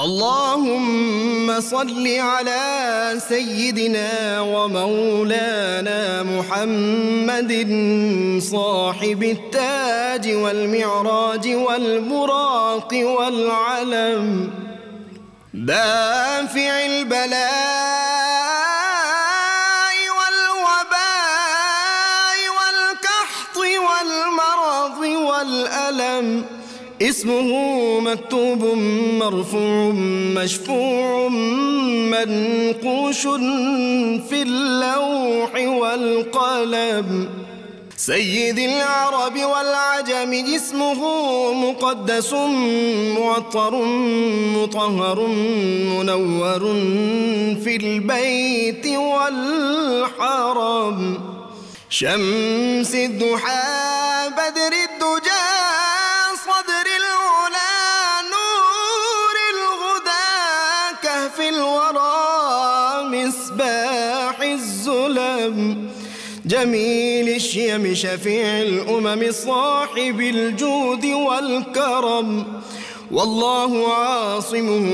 اللهم صل على سيدنا ومولانا محمد صاحب التاج والمعراج والبراق والعلم دافع البلاء والوباء والكحط والمرض والألم اسمه مكتوب مرفوع مشفوع منقوش في اللوح والقلم سيد العرب والعجم جسمه مقدس معطر مطهر منور في البيت والحرم شمس الضحى بدر الدجى جميل الشيم شفيع الأمم صاحب الجود والكرم والله عاصمه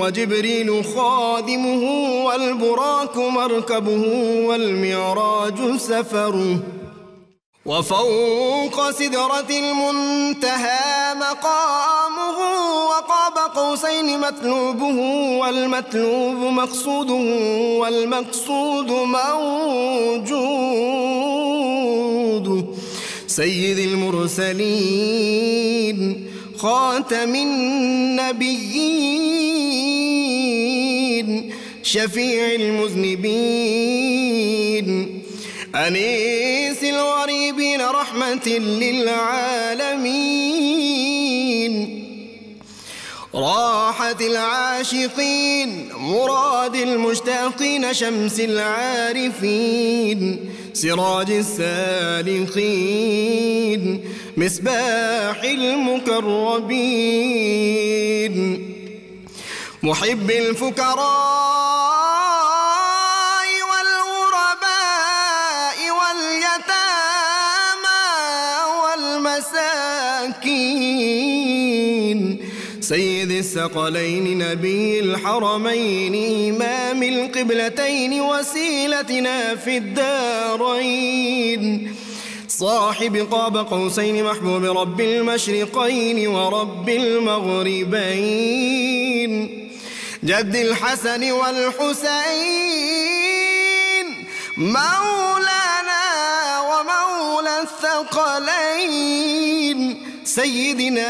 وجبريل خادمه والبراك مركبه والمعراج سفره وفوق سدرة المنتهى مقامه وقاب قوسين مطلوبه والمطلوب مقصوده والمقصود موجوده سيد المرسلين خاتم النبيين شفيع المذنبين أنيس الغريبين رحمة للعالمين راحة العاشقين مراد المشتاقين شمس العارفين سراج السالخين مصباح المكربين محب الفقراء الثقلين نبي الحرمين إمام القبلتين وسيلتنا في الدارين صاحب قاب قوسين محبوب رب المشرقين ورب المغربين جد الحسن والحسين مولانا ومولى الثقلين سيدنا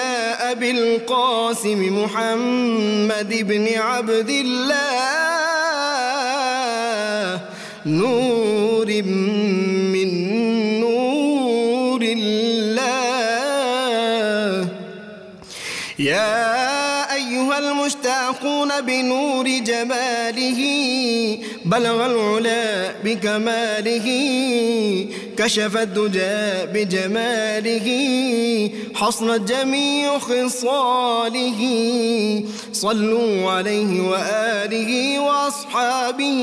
أبي القاسم محمد بن عبد الله نور من نور الله يا أيها المشتاقون بنور جماله بلغ العلا بكماله كشف الدجى بجماله حصر جميع خصاله صلوا عليه وآله وأصحابه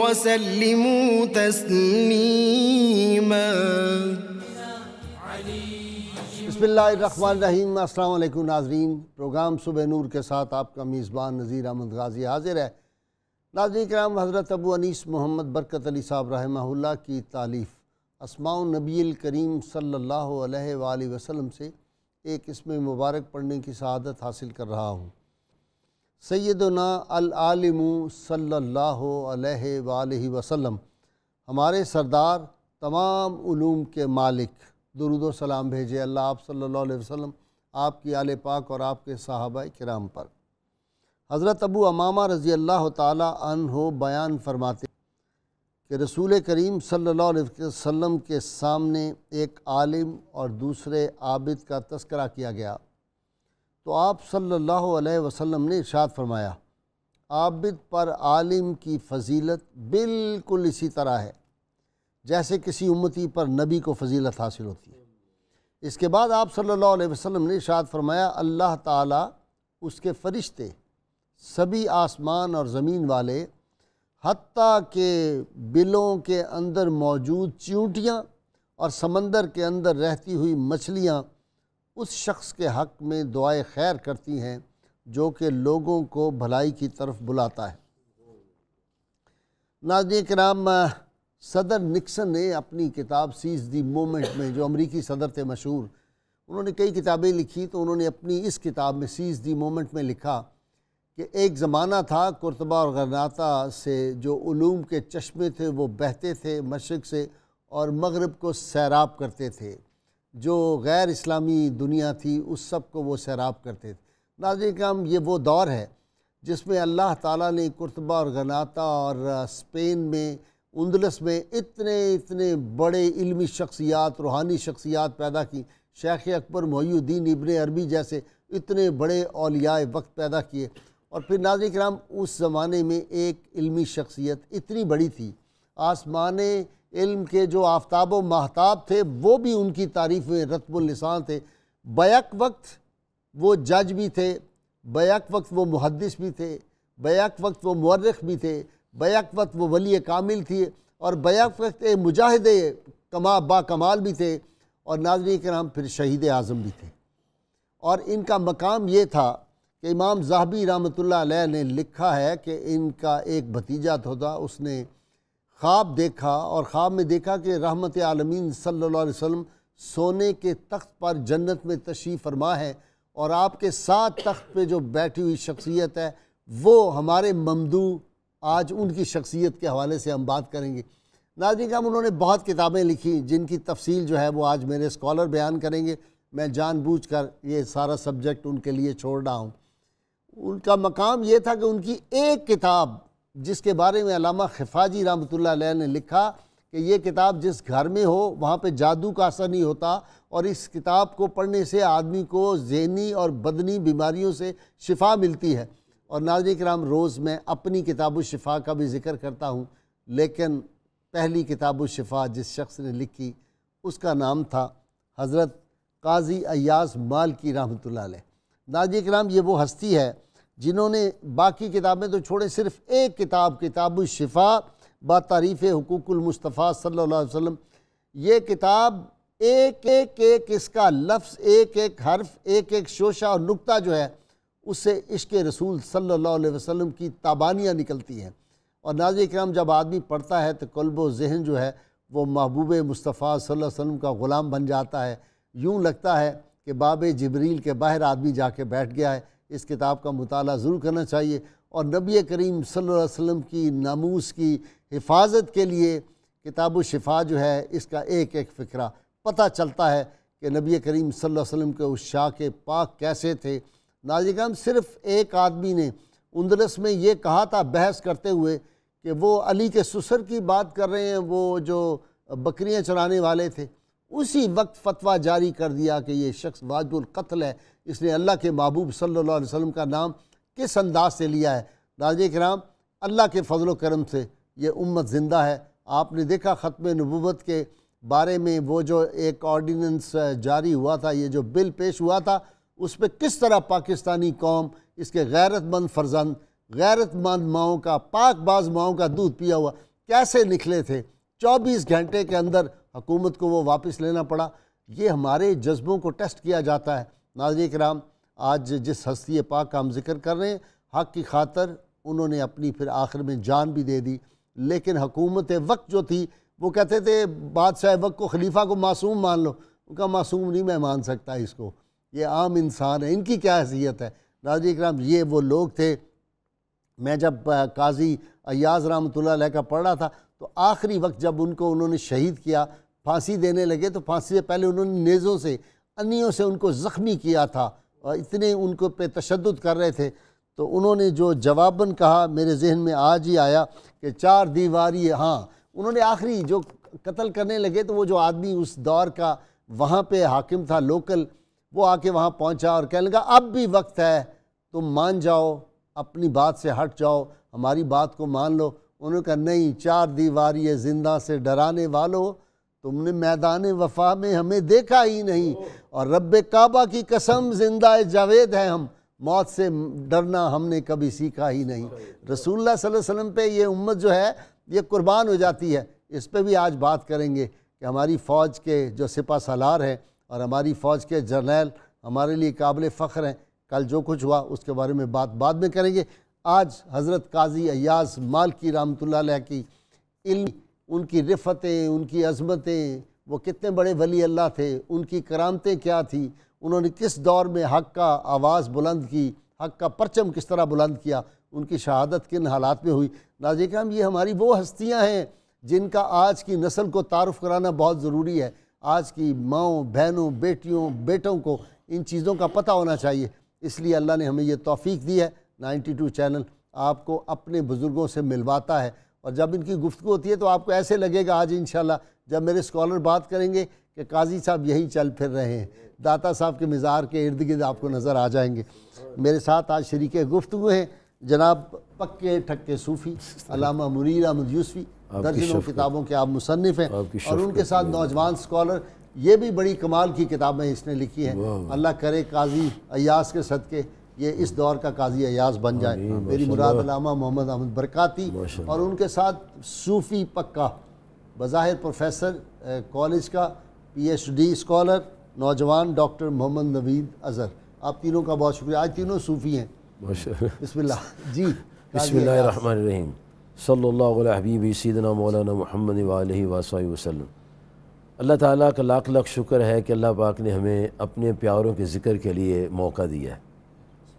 وسلموا تسليما बसमीम अल्लाम नाजरीन प्रोग्राम सुबह नूर के साथ आपका मेज़बान नज़ीर अहमद गाजी हाजिर है नाजरी कराम हज़रत अबू अनीस मोहम्मद बरकत अली साहब रहमहुल्ला की तालीफ़ असमा नबील करीम सल्ला वसम से एक इसम मुबारक पढ़ने की शहादत हासिल कर रहा हूँ सैदना अलम सल्ला वसम हमारे सरदार तमाम ूम के मालिक दरुद सलाम भेजे अल्लाह आप सल्ला वसम आपकी आल पाक और आपके साहबा कराम पर हज़रत अबू अमामा रज़ी अल्लाह तन हो बयान फरमाते कि रसूल करीम सल्लल्लाहु अलैहि वसल्लम के सामने एक आलिम और दूसरे आबिद का तस्करा किया गया तो आप सल्लल्लाहु अलैहि वसल्लम ने इर्शाद फरमाया आबिद पर आलिम की फजीलत बिल्कुल इसी तरह है जैसे किसी उम्मती पर नबी को फजीलत हासिल होती है इसके बाद आप सल्लल्लाहु अलैहि वसल्लम ने इर्शाद फरमाया अल्लाह ताला उसके फरिश्ते सभी आसमान और ज़मीन वाले हती के बिलों के अंदर मौजूद चींटियाँ और समंदर के अंदर रहती हुई मछलियाँ उस शख्स के हक़ में दुआए खैर करती हैं जो कि लोगों को भलाई की तरफ बुलाता है के नाम सदर निक्सन ने अपनी किताब सीज दी मोमेंट में जो अमरीकी सदर थे मशहूर उन्होंने कई किताबें लिखी तो उन्होंने अपनी इस किताब में सीज दी मोमेंट में लिखा कि एक ज़माना था कुरतबा और गनाता से जो ूम के चश्मे थे वो बहते थे मशरक़ से और मगरब को सैराब करते थे जो गैर इस्लामी दुनिया थी उस सब को वो सैराब करते थे नाजिन काम ये वो दौर है जिसमें अल्लाह ताला ने कुरतबा और गनाता और स्पेन में उंदलस में इतने इतने बड़े इल्मी शख्सियात रूहानी शख्सियात पैदा की शेख अकबर मोहुद्दीन इबन अरबी जैसे इतने बड़े अलिया वक्त पैदा किए और फिर नाजिक कराम उस ज़माने में एक इल्मी शख्सियत इतनी बड़ी थी आसमान इल्म के जो आफ्ताब व महताब थे वो भी उनकी तारीफ़ में रतबुलसान थे बैक वक्त वो जज भी थे बैक वक्त वो मुहदस भी थे बैक वक्त वो मर्रख भी थे बैक वक्त वो वली कामिल थी और बैक वक्त मुजाहिद कमा बा कमाल भी थे और नाजरी के नाम फिर शहीद आज़म भी थे और इनका मकाम ये था कि इमाम जहबी रामत ने लिखा है कि इनका एक भतीजा तो था उसने ख्वाब देखा और ख्वाब में देखा कि रहमत आलमीन सल्ला वसम सोने के तख्त पर जन्नत में तशी फरमा है और आपके साथ तख्त पे जो बैठी हुई शख्सियत है वो हमारे ममदू आज उनकी शख्सियत के हवाले से हम बात करेंगे नाजी हम उन्होंने बहुत किताबें लिखी जिनकी तफसील जो है वो आज मेरे स्कॉलर बयान करेंगे मैं जानबूझकर ये सारा सब्जेक्ट उनके लिए छोड़ रहा हूँ उनका मकाम ये था कि उनकी एक किताब जिसके बारे में अलामा खिफाजी रहमत ने लिखा कि ये किताब जिस घर में हो वहाँ पे जादू का असर नहीं होता और इस किताब को पढ़ने से आदमी को जहनी और बदनी बीमारियों से शिफा मिलती है और नाजर राम रोज़ मैं अपनी किताब शिफा का भी जिक्र करता हूँ लेकिन पहली किताब शिफा जिस शख्स ने लिखी उसका नाम था हज़रत काजी अयास माल की रहमत नाजी कराम ये वो हस्ती है जिन्होंने बाकी किताबें तो छोड़े सिर्फ एक किताब किताब शिफा ब तारीफ़ हकूक़ुलमस्तफ़ा सल्ला वसम ये किताब एक एक एक इसका लफ्ज़ एक एक हर्फ एक एक शोशा और नुकता जो है उससे इश्क रसूल सल्ला वसम की ताबानियाँ निकलती हैं और नाज कराम जब आदमी पढ़ता है तो कल्ब जहन जो है वो महबूब मुस्तफ़ा सल्लल्लाहु वसम का ग़ुलाम बन जाता है यूँ लगता है कि बाब जबरील के बाहर आदमी जाके बैठ गया है इस किताब का मताल ज़रूर करना चाहिए और नबी करीम सल्लल्लाहु अलैहि वसल्लम की नामूस की हिफाजत के लिए किताब शिफा जो है इसका एक एक फ़िक्रा पता चलता है कि नबी करीम सल्लल्लाहु अलैहि वसल्लम के उस शाह के पाक कैसे थे नाजिकाम सिर्फ़ एक आदमी ने उन्दरस में ये कहा था बहस करते हुए कि वो अली के ससुर की बात कर रहे हैं वो जो बकरियाँ चराने वाले थे उसी वक्त फतवा जारी कर दिया कि ये शख्स वाजुल कत्ल है इसने अल्लाह के महबूब सल्ला वसम का नाम किस अंदाज से लिया है नाजर कराम अल्लाह के फजल करम से ये उम्मत ज़िंदा है आपने देखा ख़त्म नबूबत के बारे में वो जो एक ऑर्डीनेंस जारी हुआ था ये जो बिल पेश हुआ था उस पर किस तरह पाकिस्तानी कौम इसके गैरतमंद फर्जंद गैरतमंद माओं का पाक बाज माओं का दूध पिया हुआ कैसे निकले थे 24 घंटे के अंदर हुकूमत को वो वापस लेना पड़ा ये हमारे जज्बों को टेस्ट किया जाता है नाजरिक राम आज जिस हस्ती पाक का हम जिक्र कर रहे हैं हक की खातर उन्होंने अपनी फिर आखिर में जान भी दे दी लेकिन हकूमत वक्त जो थी वो कहते थे बादशाह वक्त को खलीफा को मासूम मान लो उनका मासूम नहीं मैं मान सकता इसको ये आम इंसान है इनकी क्या हैसियत है नाजी कराम ये वो लोग थे मैं जब काजी अयाज रहमत का पढ़ रहा था तो आखिरी वक्त जब उनको उन्होंने शहीद किया फांसी देने लगे तो फांसी से पहले उन्होंने नेज़ों से अन्नियों से उनको ज़ख्मी किया था और इतने उनको पे तशद कर रहे थे तो उन्होंने जो जवाबन कहा मेरे जहन में आज ही आया कि चार ये हाँ उन्होंने आखिरी जो कत्ल करने लगे तो वो जो आदमी उस दौर का वहाँ पे हाकिम था लोकल वो आके वहाँ पहुँचा और कहने लगा अब भी वक्त है तुम मान जाओ अपनी बात से हट जाओ हमारी बात को मान लो उन्होंने कहा नहीं चार दीवार ये जिंदा से डराने वालों तुमने मैदान वफा में हमें देखा ही नहीं और रब काबा की कसम जिंदा जावेद है हम मौत से डरना हमने कभी सीखा ही नहीं रसूलुल्लाह सल्लल्लाहु अलैहि वसल्लम पे ये उम्मत जो है ये कुर्बान हो जाती है इस पे भी आज बात करेंगे कि हमारी फ़ौज के जो सिपा सालार हैं और हमारी फ़ौज के जर्नैल हमारे लिए काबिल फ़ख्र हैं कल जो कुछ हुआ उसके बारे में बात बाद में करेंगे आज हज़रत काजी अयाज मालकी रामतुल्ला की इल्मी उनकी रिफतें उनकी अजमतें वो कितने बड़े वली अल्लाह थे उनकी करामतें क्या थी उन्होंने किस दौर में हक का आवाज़ बुलंद की हक का परचम किस तरह बुलंद किया उनकी शहादत किन हालात में हुई नाजिक हम ये हमारी वो हस्तियाँ हैं जिनका आज की नस्ल को तारफ़ कराना बहुत ज़रूरी है आज की माओ बहनों बेटियों बेटों को इन चीज़ों का पता होना चाहिए इसलिए अल्लाह ने हमें यह तोफ़ी दी है 92 चैनल आपको अपने बुज़ुर्गों से मिलवाता है और जब इनकी गुफ्तु होती है तो आपको ऐसे लगेगा आज इन जब मेरे स्कॉलर बात करेंगे कि काजी साहब यही चल फिर रहे हैं दाता साहब के मज़ार के इर्द गिर्द आपको नज़र आ जाएंगे मेरे साथ आज शरीक गुफ्तु हैं जनाब पक्के ठक्के सूफ़ी अलामा मुनीर अहमद यूसफ़ी दर्जनों किताबों के आप मुसनफ़ हैं और उनके साथ नौजवान स्कॉलर ये भी बड़ी कमाल की किताबें इसने लिखी हैं अल्लाह करे काजी अयास के सदक़े ये इस दौर का काजी अयाज बन जाए मेरी मुराद अलामा मोहम्मद अहमद बरकती और उनके साथ सूफ़ी पक्का बज़ाहिर प्रोफेसर कॉलेज का पीएचडी स्कॉलर नौजवान डॉक्टर मोहम्मद नवीद अज़हर आप तीनों का बहुत शुक्रिया आज तीनों सूफ़ी हैं बसमिल्ला जी बसमीम सल्लाबी सीदना मौलाना महमद वसाई वसलम अल्लाह ताला का लाख लाख शुक्र है कि अल्लाह पाक ने हमें अपने प्यारों के ज़िक्र के लिए मौका दिया है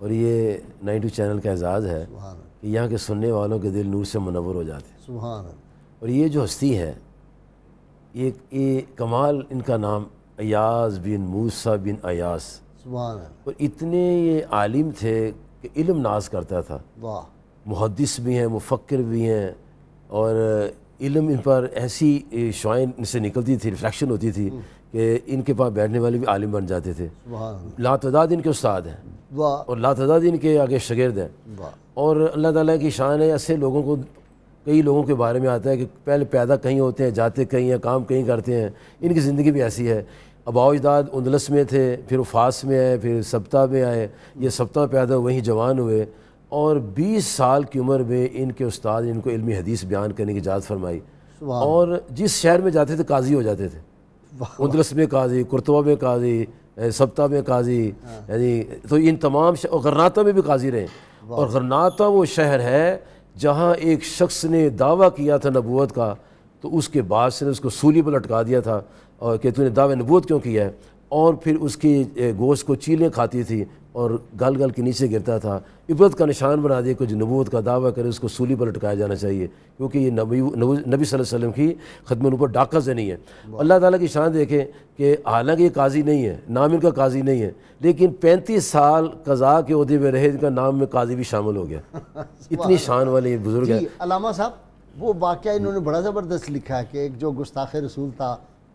और ये नाइन टू चैनल का एजाज़ है कि यहाँ के सुनने वालों के दिल नूर से मनवर हो जाते हैं और ये जो हस्ती है ये ये कमाल इनका नाम अयाज बिन मूसा बिन अयास और इतने ये आलिम थे कि इल्म नाज करता था वाह मुहदस भी हैं मुफक्र भी हैं और इल्म इन पर ऐसी शाइन इनसे निकलती थी रिफ्लेक्शन होती थी हम्म। कि इनके पास बैठने वाले भी आलिम बन जाते थे लातदाद इनके उस्ताद हैं और लातदाद इनके आगे शगिरद हैं और अल्लाह ताला की शान है ऐसे लोगों को कई लोगों के बारे में आता है कि पहले पैदा कहीं होते हैं जाते कहीं हैं काम कहीं करते हैं इनकी ज़िंदगी भी ऐसी है अबाजदाद अजदाद उन्दलस में थे फिर उफास में आए फिर सप्ताह में आए ये सप्ताह पैदा वहीं जवान हुए और 20 साल की उम्र में इनके उस्ताद इनको इल्मी हदीस बयान करने की इजाज़त फरमाई और जिस शहर में जाते थे काजी हो जाते थे उदलस में काजी कुर्तवा में काजी सप्ता में काजी हाँ। यानी तो इन तमाम और गरनाता में भी काजी रहे और गरनाता वो शहर है जहाँ एक शख्स ने दावा किया था नबूत का तो उसके बाद से उसको सूली पर लटका दिया था और कि तूने दावे नबूत क्यों किया है और फिर उसकी गोश्त को चीलें खाती थी और गल गल के नीचे गिरता था इबरत का निशान बना दिया कुछ नबूत का दावा करे उसको सूली पर लटकाया जाना चाहिए क्योंकि ये नबी नबी वसल्लम की खदम ऊपर डाका से नहीं है अल्लाह ताला की शान देखें कि हालांकि ये काजी नहीं है नाम इनका काजी नहीं है लेकिन पैंतीस साल कज़ा के अहदे में रहे इनका नाम में काजी भी शामिल हो गया इतनी शान वाले बुज़ुर्ग हैं अलामा साहब वो वाक़ इन्होंने बड़ा ज़बरदस्त लिखा है कि एक जो गुस्ताखे रसूल था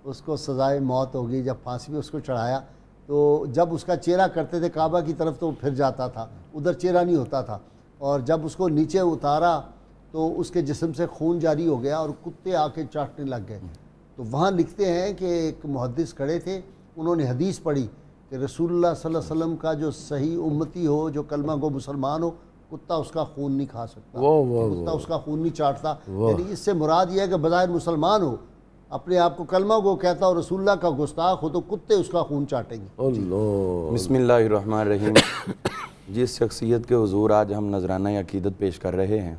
उसको सज़ाए मौत हो गई जब फांसी में उसको चढ़ाया तो जब उसका चेहरा करते थे काबा की तरफ तो फिर जाता था उधर चेहरा नहीं होता था और जब उसको नीचे उतारा तो उसके जिसम से खून जारी हो गया और कुत्ते आके चाटने लग गए तो वहाँ लिखते हैं कि एक मुहदस खड़े थे उन्होंने हदीस पढ़ी कि रसूलुल्लाह सल्लल्लाहु अलैहि वसल्लम का जो सही उम्मती हो जो कलमा गो मुसलमान हो कुत्ता उसका खून नहीं खा सकता कुत्ता उसका खून नहीं चाटता यानी इससे मुराद यह है कि बज़ाहिर मुसलमान हो अपने आप को कलमा गो कहता और रसुल्ला का गुस्ताख हो तो कुत्ते उसका खून चाटेंगे बसमिल्लाम जिस शख्सियत के हजूर आज हम नजराना अकीदत पेश कर रहे हैं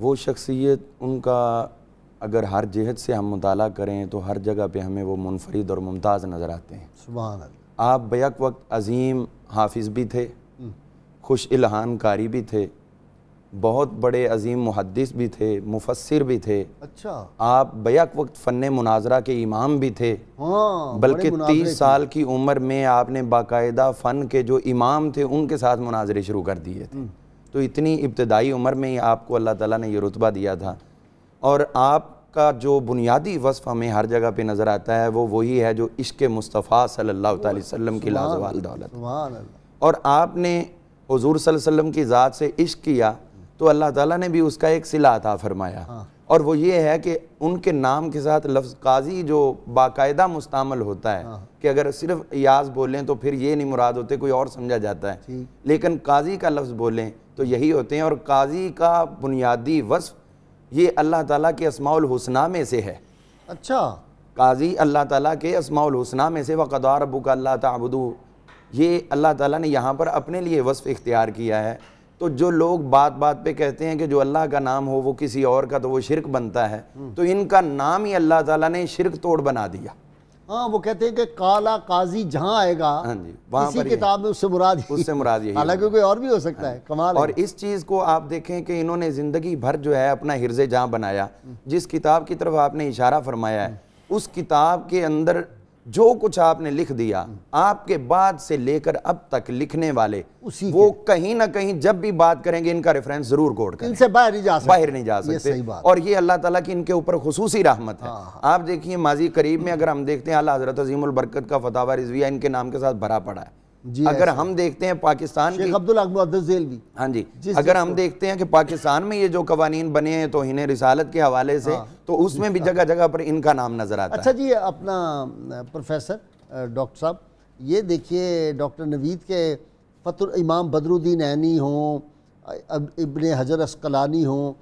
वो शख्सियत उनका अगर हर जहत से हम मुताल करें तो हर जगह पर हमें वो मुनफरद और मुमताज़ नज़र आते हैं सुबह आप बैक वक्त अजीम हाफिज़ भी थे हम्म। खुश इल्हान कारी भी थे बहुत बड़े अजीम मुहदस भी थे मुफसर भी थे अच्छा आप बैक वक्त फ़न मुनाजरा के इमाम भी थे हाँ, बल्कि तीस साल की उम्र में आपने बाकायदा फ़न के जो इमाम थे उनके साथ मुनाजरे शुरू कर दिए थे हम्म। तो इतनी इब्तदाई उम्र में ही आपको अल्लाह ताला ने यह रुतबा दिया था और आपका जो बुनियादी वसफ़ हमें हर जगह पे नज़र आता है वो वही है जो इश्क मुस्तफ़ा सल्लल्लाहु अलैहि वसल्लम की लाजवाल दौलत और आपने हजूर सल्लम की ज़ात से इश्क किया तो अल्लाह ताला ने भी उसका एक सिला अता फरमाया हाँ। और वो ये है कि उनके नाम के साथ लफ्ज़ काजी जो बाकायदा मुस्तमल होता है हाँ। कि अगर सिर्फ याज बोलें तो फिर ये नहीं मुराद होते कोई और समझा जाता है लेकिन काजी का लफ्ज़ बोलें तो यही होते हैं और काजी का बुनियादी वसफ़ ये अल्लाह ताला के असमाउल हुसना में से है अच्छा काजी अल्लाह ताला के असमाउल हुसना में से वक़दार अबू का अल्लाह तबुदू ये अल्लाह ताला ने यहाँ पर अपने लिए वसफ़ इख्तियार किया है तो जो लोग बात बात पे कहते हैं कि जो अल्लाह का नाम हो वो किसी और का तो वो शिरक बनता है हम्म। तो इनका नाम ही अल्लाह ताला ने शिरक तोड़ बना दिया हाँ वो कहते हैं कि काला काजी जहाँ आएगा हाँ जी वहाँ पर किताब में उससे मुराद उससे मुराद यही हालांकि कोई और भी हो सकता हाँ। है कमाल और है। इस चीज़ को आप देखें कि इन्होंने ज़िंदगी भर जो है अपना हिरज जहाँ बनाया हम्म। जिस किताब की तरफ आपने इशारा फरमाया है हम्म। उस किताब के अंदर जो कुछ आपने लिख दिया आपके बाद से लेकर अब तक लिखने वाले उसी वो कहीं ना कहीं जब भी बात करेंगे इनका रेफरेंस जरूर कोड करें इनसे बाहर नहीं जा सकते बाहर नहीं जा सकते सही बात और ये अल्लाह ताला की इनके ऊपर खसूसी रहमत है हाँ, हाँ। आप देखिए माजी करीब में अगर हम देखते हैं अला हजरत अजीम बरकत का फतावा रिजविया इनके नाम के साथ भरा पड़ा है जी अगर हम देखते हैं पाकिस्तान की अब्दुल भी हाँ जी अगर हम देखते हैं कि पाकिस्तान में ये जो कवानीन बने हैं तो इन्हें रिसालत के हवाले से हाँ। तो उसमें भी हाँ। जगह जगह पर इनका नाम नजर आता अच्छा जी अपना प्रोफेसर डॉक्टर साहब ये देखिए डॉक्टर नवीद के फतर इमाम बदरुद्दीन ऐनी हों इबन हजर असकलानी हों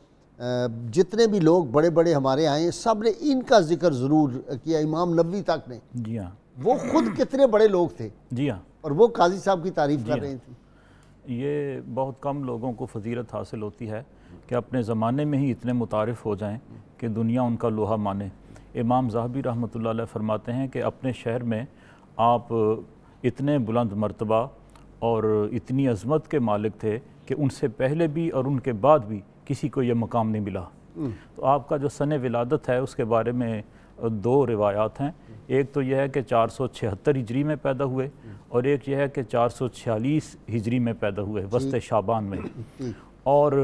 जितने भी लोग बड़े बड़े हमारे आए सब ने इनका जिक्र ज़रूर किया इमाम नबी तक ने जी हाँ वो खुद कितने बड़े लोग थे जी हाँ और वो काजी साहब की तारीफ कर रही हाँ। थी ये बहुत कम लोगों को फजीरत हासिल होती है कि अपने ज़माने में ही इतने मुतारफ़ हो जाएं कि दुनिया उनका लोहा माने इमाम जहाबी रहमत फरमाते हैं कि अपने शहर में आप इतने बुलंद मरतबा और इतनी अजमत के मालिक थे कि उनसे पहले भी और उनके बाद भी किसी को यह मकाम नहीं मिला हम्म। तो आपका जो सन विलादत है उसके बारे में दो रिवायात हैं एक तो यह है कि चार सौ छिहत्तर हिजरी में पैदा हुए और एक यह है कि चार सौ छियालीस हिजरी में पैदा हुए वस्त शाबान में और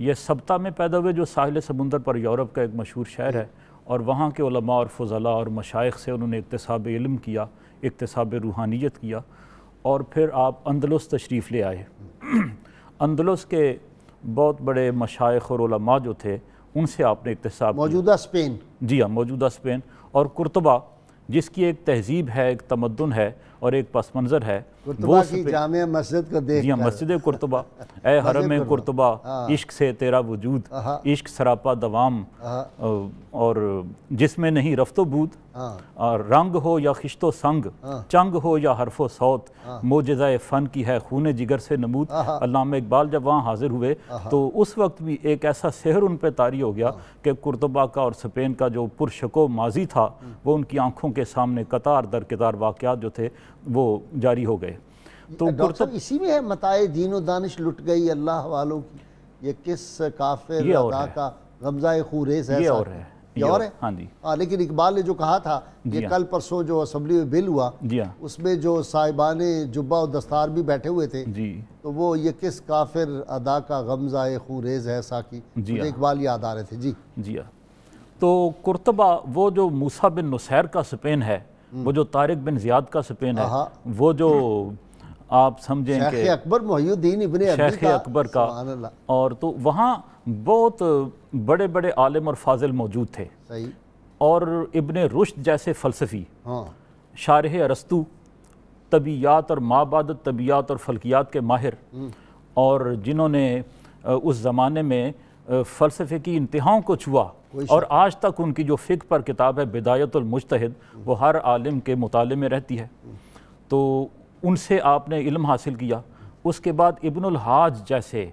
यह सप्ताह में पैदा हुए जो साहिल समुंदर पर यूरोप का एक मशहूर शहर है और वहाँ के उलमा और फजला और मशाइ से उन्होंने इकतसाब इलम किया इकतसाब रूहानियत किया और फिर आप अंदलस तशरीफ़ ले आए अंदलस के बहुत बड़े मशाइ और जो थे उनसे आपने इकतसाब मौजूदा स्पेन जी हाँ मौजूदा स्पेन और कुरतबा जिसकी एक तहजीब है एक तमदन है और एक पस मंज़र है वो मस्जिद को देख हाँ, मस्जिद कुरतबा ए हरम कुरतबा हाँ। इश्क से तेरा वजूद इश्क सरापा दवाम और जिसमें नहीं रफ्तो बूद और हाँ। रंग हो या खिश्तो संग चंग हो या हरफो सौत मोजाए फ़न की है खून जिगर से नमूद अलाम इकबाल जब वहाँ हाजिर हुए तो उस वक्त भी एक ऐसा शहर उन पर तारी हो गया कि कुरतबा का और स्पेन का जो पुरशको माजी था वो उनकी आँखों के सामने कतार दर कतार वाक़ जो थे वो जारी हो गए तो डॉक्टर इसी में है मताए दीन दानिश लुट गई अल्लाह वालों की ये किस काफिर का गमजा खुरेज है ये और है और है हाँ जी हाँ लेकिन इकबाल ने जो कहा था कि हाँ। कल परसों जो असम्बली में बिल हुआ हाँ। उसमें जो साहिबान जुब्बा और दस्तार भी बैठे हुए थे जी तो वो ये किस काफिर अदा का गमजा खुरेज है साकी जी हाँ। इकबाल याद आ रहे थे जी जी तो कुर्तबा वो जो मूसा बिन नुसैर का स्पेन है वो जो तारिक बिन जियाद का स्पेन है वो जो आप समझें कि अकबर मोहुद्दीन इबन शेख अकबर का और तो वहाँ बहुत बड़े बड़े आलम और फाजिल मौजूद थे और इबन रुश्द जैसे फ़लसफ़ी हाँ। शारह अरस्तु तबियात और माबाद तबियात और फलकियात के माहिर हम्म। और जिन्होंने उस ज़माने में फ़लसफ़े की इंतहाओं को छुआ और आज तक उनकी जो फ़िक पर किताब है बिदायतुलमुजतहद वो हर आलिम के मुताले में रहती है तो उनसे आपने इल्म हासिल किया उसके बाद इब्नुल हाज जैसे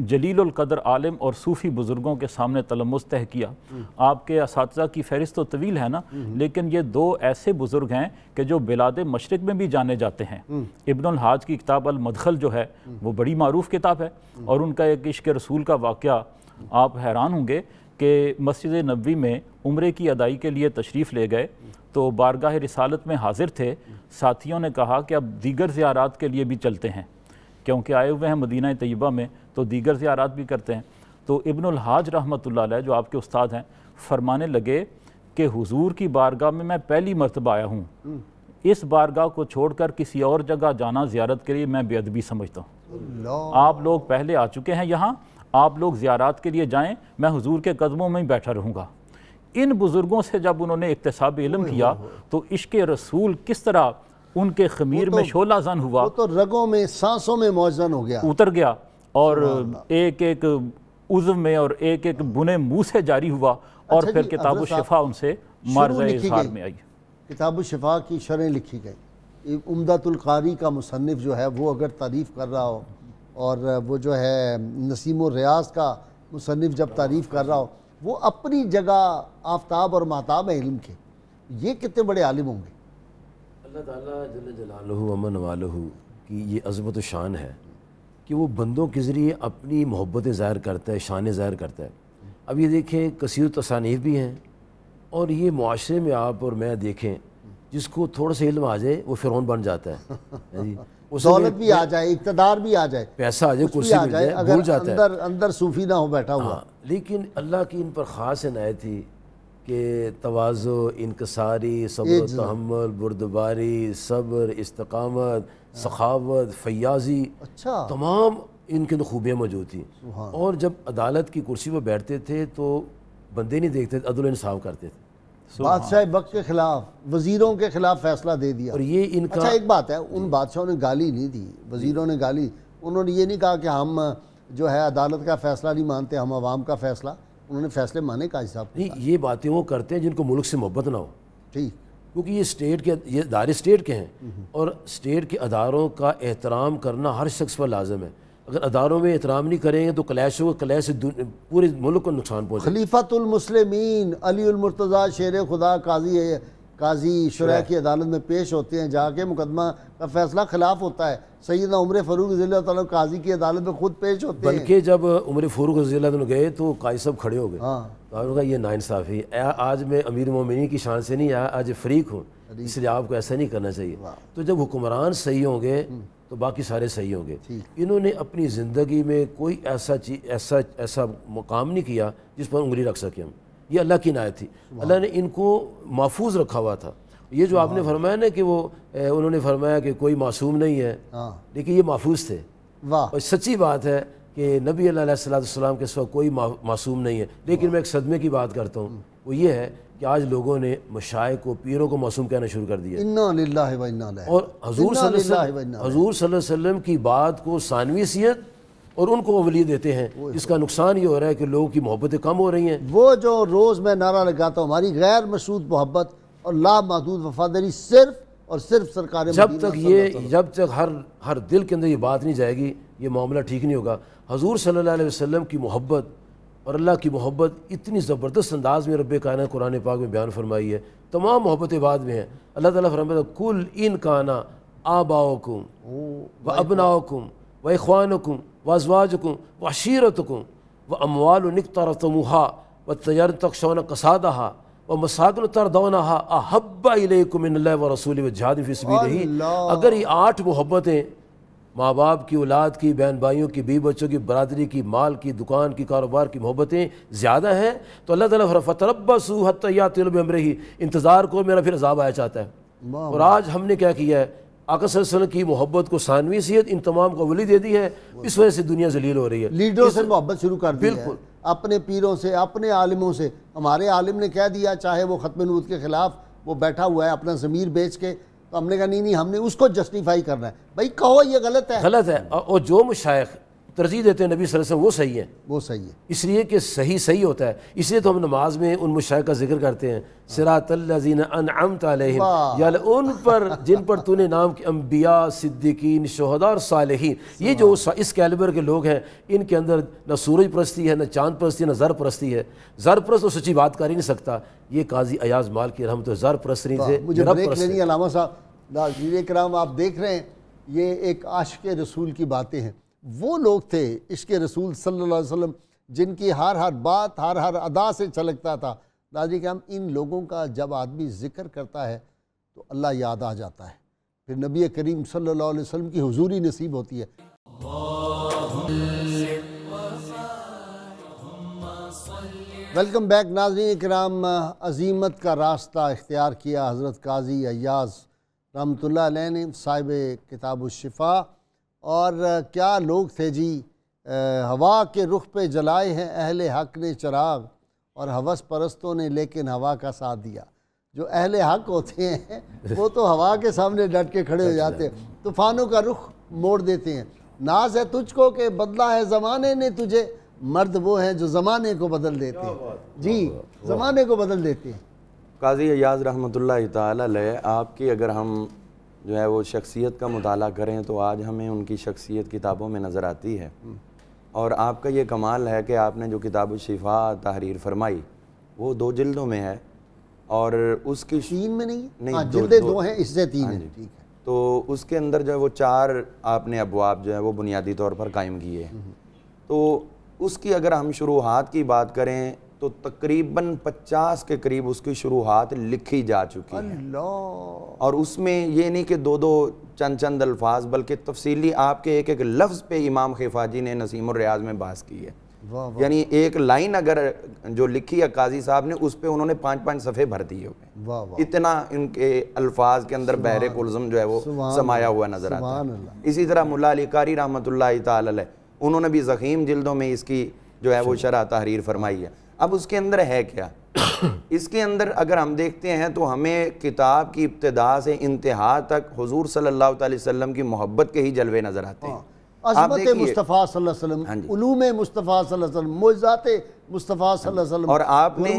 जलील कदर आलम और सूफ़ी बुज़ुर्गों के सामने तलमस तह किया आपके इस की फहरिस्त तो तवील है ना लेकिन ये दो ऐसे बुज़ुर्ग हैं कि जो बिलाद मशरक़ में भी जाने जाते हैं इबन हाज की किताब अलमदखल जो है वो बड़ी मरूफ़ किताब है और उनका एक इश्क रसूल का वाक़ आप हैरान होंगे कि मस्जिद नबी में उम्र की अदाई के लिए तशरीफ़ ले गए तो बारगाह रिसालत में हाजिर थे साथियों ने कहा कि अब दीगर ज़्यारात के लिए भी चलते हैं क्योंकि आए हुए हैं मदीना तयबा में तो दीगर ज़्यारात भी करते हैं तो इबनुल हाज रहमत जो आपके उस्ताद हैं फरमाने लगे कि हुजूर की बारगाह में मैं पहली मरतबा आया हूँ हम्म। इस बारगाह को छोड़कर किसी और जगह जाना ज़्यारत के लिए मैं बेअदबी समझता हूँ आप लोग पहले आ चुके हैं यहाँ आप लोग ज़्यारत के लिए जाएँ मैं हज़ूर के कदमों में ही बैठा रहूँगा इन बुज़ुर्गों से जब उन्होंने इकतसाब इलम किया तो इश्क रसूल किस तरह उनके खमीर तो, में शोला जन हुआ तो रगों में सांसों में मौजन हो गया उतर गया और एक एक उज्व में और एक एक हाँ। बुने मुँह से जारी हुआ अच्छा और अच्छा फिर किताब शफा उनसे मार्जार में आई किताब शफा की शरें लिखी गई उमदातुल्कारी का मुसनफ़ जो है वो अगर तारीफ़ कर रहा हो और वो जो है नसीम रियाज का मुसनफ़ जब तारीफ़ कर रहा हो वो अपनी जगह आफ्ताब और महताब इल्म के ये कितने बड़े आलिम होंगे अल्लाह ताला जल अमन वाल की ये अजमत शान है कि वो बंदों के ज़रिए अपनी मोहब्बतें ज़ाहिर करता है शान ज़ाहिर करता है अब ये देखें कसीर तसानीफ़ भी हैं और ये माशरे में आप और मैं देखें जिसको थोड़ा सा इल्म आ जाए वो फ़िरौन बन जाता है दौलत भी आ जाए इकतदार भी आ जाए पैसा आ जाए कुर्सी आ जाए अगर अंदर अंदर सूफी ना हो बैठा हुआ हाँ, लेकिन अल्लाह की इन पर ख़ास इनायत थी कि तवाज़ो इनकसारी सब्र तहमल बुरदबारी सब्र इस्तकामत हाँ। सखावत फयाजी अच्छा तमाम इनके अंदर खूबियाँ मौजूद थी और जब अदालत की कुर्सी पर बैठते थे तो बंदे नहीं देखते थे अदल इंसाफ करते थे बादशाह वक्त के खिलाफ वजीरों के खिलाफ फैसला दे दिया और ये इनका अच्छा एक बात है उन बादशाहों ने गाली नहीं दी वजीरों ने गाली उन्होंने ये नहीं कहा कि हम जो है अदालत का फैसला नहीं मानते हम आवाम का फैसला उन्होंने फैसले माने का हिसाब नहीं ये बातें वो करते हैं जिनको मुल्क से मोहब्बत ना हो ठीक क्योंकि ये स्टेट के ये अदारे स्टेट के हैं हम्म, हम्म। और स्टेट के अदारों का एहतराम करना हर शख्स पर लाजम है अगर अदारों में एहतराम नहीं करेंगे तो कलैश होगा कलैश पूरे मुल्क को नुकसान पहुँचे खलीफतुलमसलमिन अलीमरतज़ा शेर खुदा काजी काजी शुरा की अदालत में पेश होते हैं जाके मुकदमा का फैसला खिलाफ होता है ना उम्र फ़रूक जिला काजी की अदालत में खुद पेश होते हैं बल्कि जब उम्र फ़रूक रजी गए तो काजी साहब खड़े हो गए हाँ तो ये नाइंसाफ़ी आज मैं अमीर मोमिनी की शान से नहीं आया आज फ्रीक हूँ इसलिए आपको ऐसा नहीं करना चाहिए तो जब हुक्मरान सही होंगे हम्म। तो बाकी सारे सही होंगे इन्होंने अपनी ज़िंदगी में कोई ऐसा चीज ऐसा ऐसा मुकाम नहीं किया जिस पर उंगली रख सके हम ये अल्लाह की नायत थी अल्लाह ने इनको महफूज रखा हुआ था ये जो आपने फरमाया ना कि वो ए, उन्होंने फरमाया कि कोई मासूम नहीं है हाँ। लेकिन ये महफूज थे वाह और सच्ची बात है कि नबी सलाम के सिवा कोई मासूम नहीं है लेकिन मैं एक सदमे की बात करता हूँ हम्म। वो ये है कि आज लोगों ने मशाए को पीरों को मासूम कहना शुरू कर दिया इन्ना और हजूर अलैहि वसल्लम की बात को सानवीसियत और उनको वो वली देते हैं इसका नुकसान ये हो रहा है कि लोगों की मोहब्बतें कम हो रही हैं वो जो रोज़ मैं नारा लगाता हूँ हमारी गैर मसूद मोहब्बत और लामहदूद वफादारी सिर्फ और सिर्फ सरकार जब तक ये जब तक हर हर दिल के अंदर ये बात नहीं जाएगी ये मामला ठीक नहीं होगा हजूर सल्ला वसम की मोहब्बत और अल्लाह की मोहब्बत इतनी ज़बरदस्त अंदाज में रब कान कुरान पाक में बयान फरमाई है तमाम मोहब्बतें बाद में हैं अल्लाह ताला फरम कुल इन काना आबाओकुम व अबनाओकुम व इखवानकुम वजवाजकुँ व अशीरतकुँ व अमवाल निकतरतमूहा व तजर तकशौन कसादहा व मसाकन तरदौना अहब्बा इलेकुमिन व रसूल व जादफ़ी रही अगर ये आठ मोहब्बतें माँ बाप की औलाद की बहन भाइयों की बी बच्चों की बरदरी की माल की दुकान की कारोबार की मोहब्बतें ज़्यादा हैं तो अल्लाह ताला फतरब्बा सूहत या तिलबमर ही इंतज़ार को मेरा फिर अजाब आया चाहता है और आज हमने क्या किया है आकसल की मोहब्बत को सानवी सीत इन तमाम को वली दे दी है इस वजह से दुनिया जलील हो रही है लीडरों से मोहब्बत शुरू कर दी बिल्कुल अपने पीरों से अपने आलिमों से हमारे आलिम ने कह दिया चाहे वो ख़त्म नूत के ख़िलाफ़ वो बैठा हुआ है अपना ज़मीर बेच के तो हमने कहा नहीं नहीं हमने उसको जस्टिफाई करना है भाई कहो ये गलत है गलत है और जो मुशाइ तरजीह देते हैं नबी वसल्लम वो सही है वो सही है इसलिए कि सही सही होता है इसलिए तो हम नमाज में उन मुशाह का जिक्र करते हैं सरातल्लिन उन पर जिन पर तूने नाम की अम्बिया सिद्दीकीन शहदा और सालहीन ये जो इस कैलबर के लोग हैं इनके अंदर न सूरज परस्ती है न चांद परस्ती है न ज़र परस्ती है ज़र परस्त तो सच्ची बात कर ही नहीं सकता ये काजी अयाज माल की रहमत तो ज़र परस्त थे आप देख रहे हैं ये एक आश के रसूल की बातें हैं वो लोग थे इश्क रसूल सल्लल्लाहु अलैहि वसल्लम जिनकी हर हर बात हर हर अदा से छलकता था नाजी हम इन लोगों का जब आदमी ज़िक्र करता है तो अल्लाह याद आ जाता है फिर नबी करीम सल्लल्लाहु अलैहि वसल्लम की हुजूरी नसीब होती है वेलकम बैक नाजरीन कराम अजीमत का रास्ता इख्तियार किया हज़रत काजी अयाज रहमत ने साहिब किताब शिफा और क्या लोग थे जी हवा के रुख पे जलाए हैं अहले हक ने चराग और हवस परस्तों ने लेकिन हवा का साथ दिया जो अहले हक होते हैं वो तो हवा के सामने डट के खड़े हो जाते हैं तूफ़ानों का रुख मोड़ देते हैं नाज है तुझको के बदला है ज़माने ने तुझे मर्द वो हैं जो ज़माने को बदल देते हैं जी ज़माने को बदल देते हैं काजी याज रहमत ला आपकी अगर हम जो है वो शख्सियत का मताल करें तो आज हमें उनकी शख्सियत किताबों में नज़र आती है और आपका ये कमाल है कि आपने जो किताब शिफा तहरीर फरमाई वो दो जिल्दों में है और उसकी तीन में नहीं नहीं आ, हाँ, दो, दो, दो हैं इससे तीन हाँ है ठीक है तो उसके अंदर जो है वो चार आपने अबवाब जो है वो बुनियादी तौर पर कायम किए हम्म। तो उसकी अगर हम शुरुआत की बात करें तो तकरीबन 50 के करीब उसकी शुरुआत लिखी जा चुकी है और उसमें ये नहीं कि दो दो चंद चंद अल्फाज बल्कि तफसीली आपके एक एक लफ्ज़ पे इमाम जी ने नसीम रियाज में बास की है यानी एक लाइन अगर जो लिखी है काजी साहब ने उस पर उन्होंने पांच पांच सफ़े भर दिए इतना इनके अल्फाज के अंदर बहरे कुलजम जो है वो समाया हुआ नजर आता है इसी तरह मुला अली कारी रहमत उन्होंने भी ज़ख़ीम जल्दों में इसकी जो है वो शरह तहरीर फरमाई है अब उसके अंदर है क्या इसके अंदर अगर हम देखते हैं तो हमें किताब की इब्तदा से इंतहा तक हजूर सल्ला वसम की मोहब्बत के ही जलवे नज़र आते हैं मुस्तफ़ा मुस्तफ़ा मुस्तफ़ा और आपने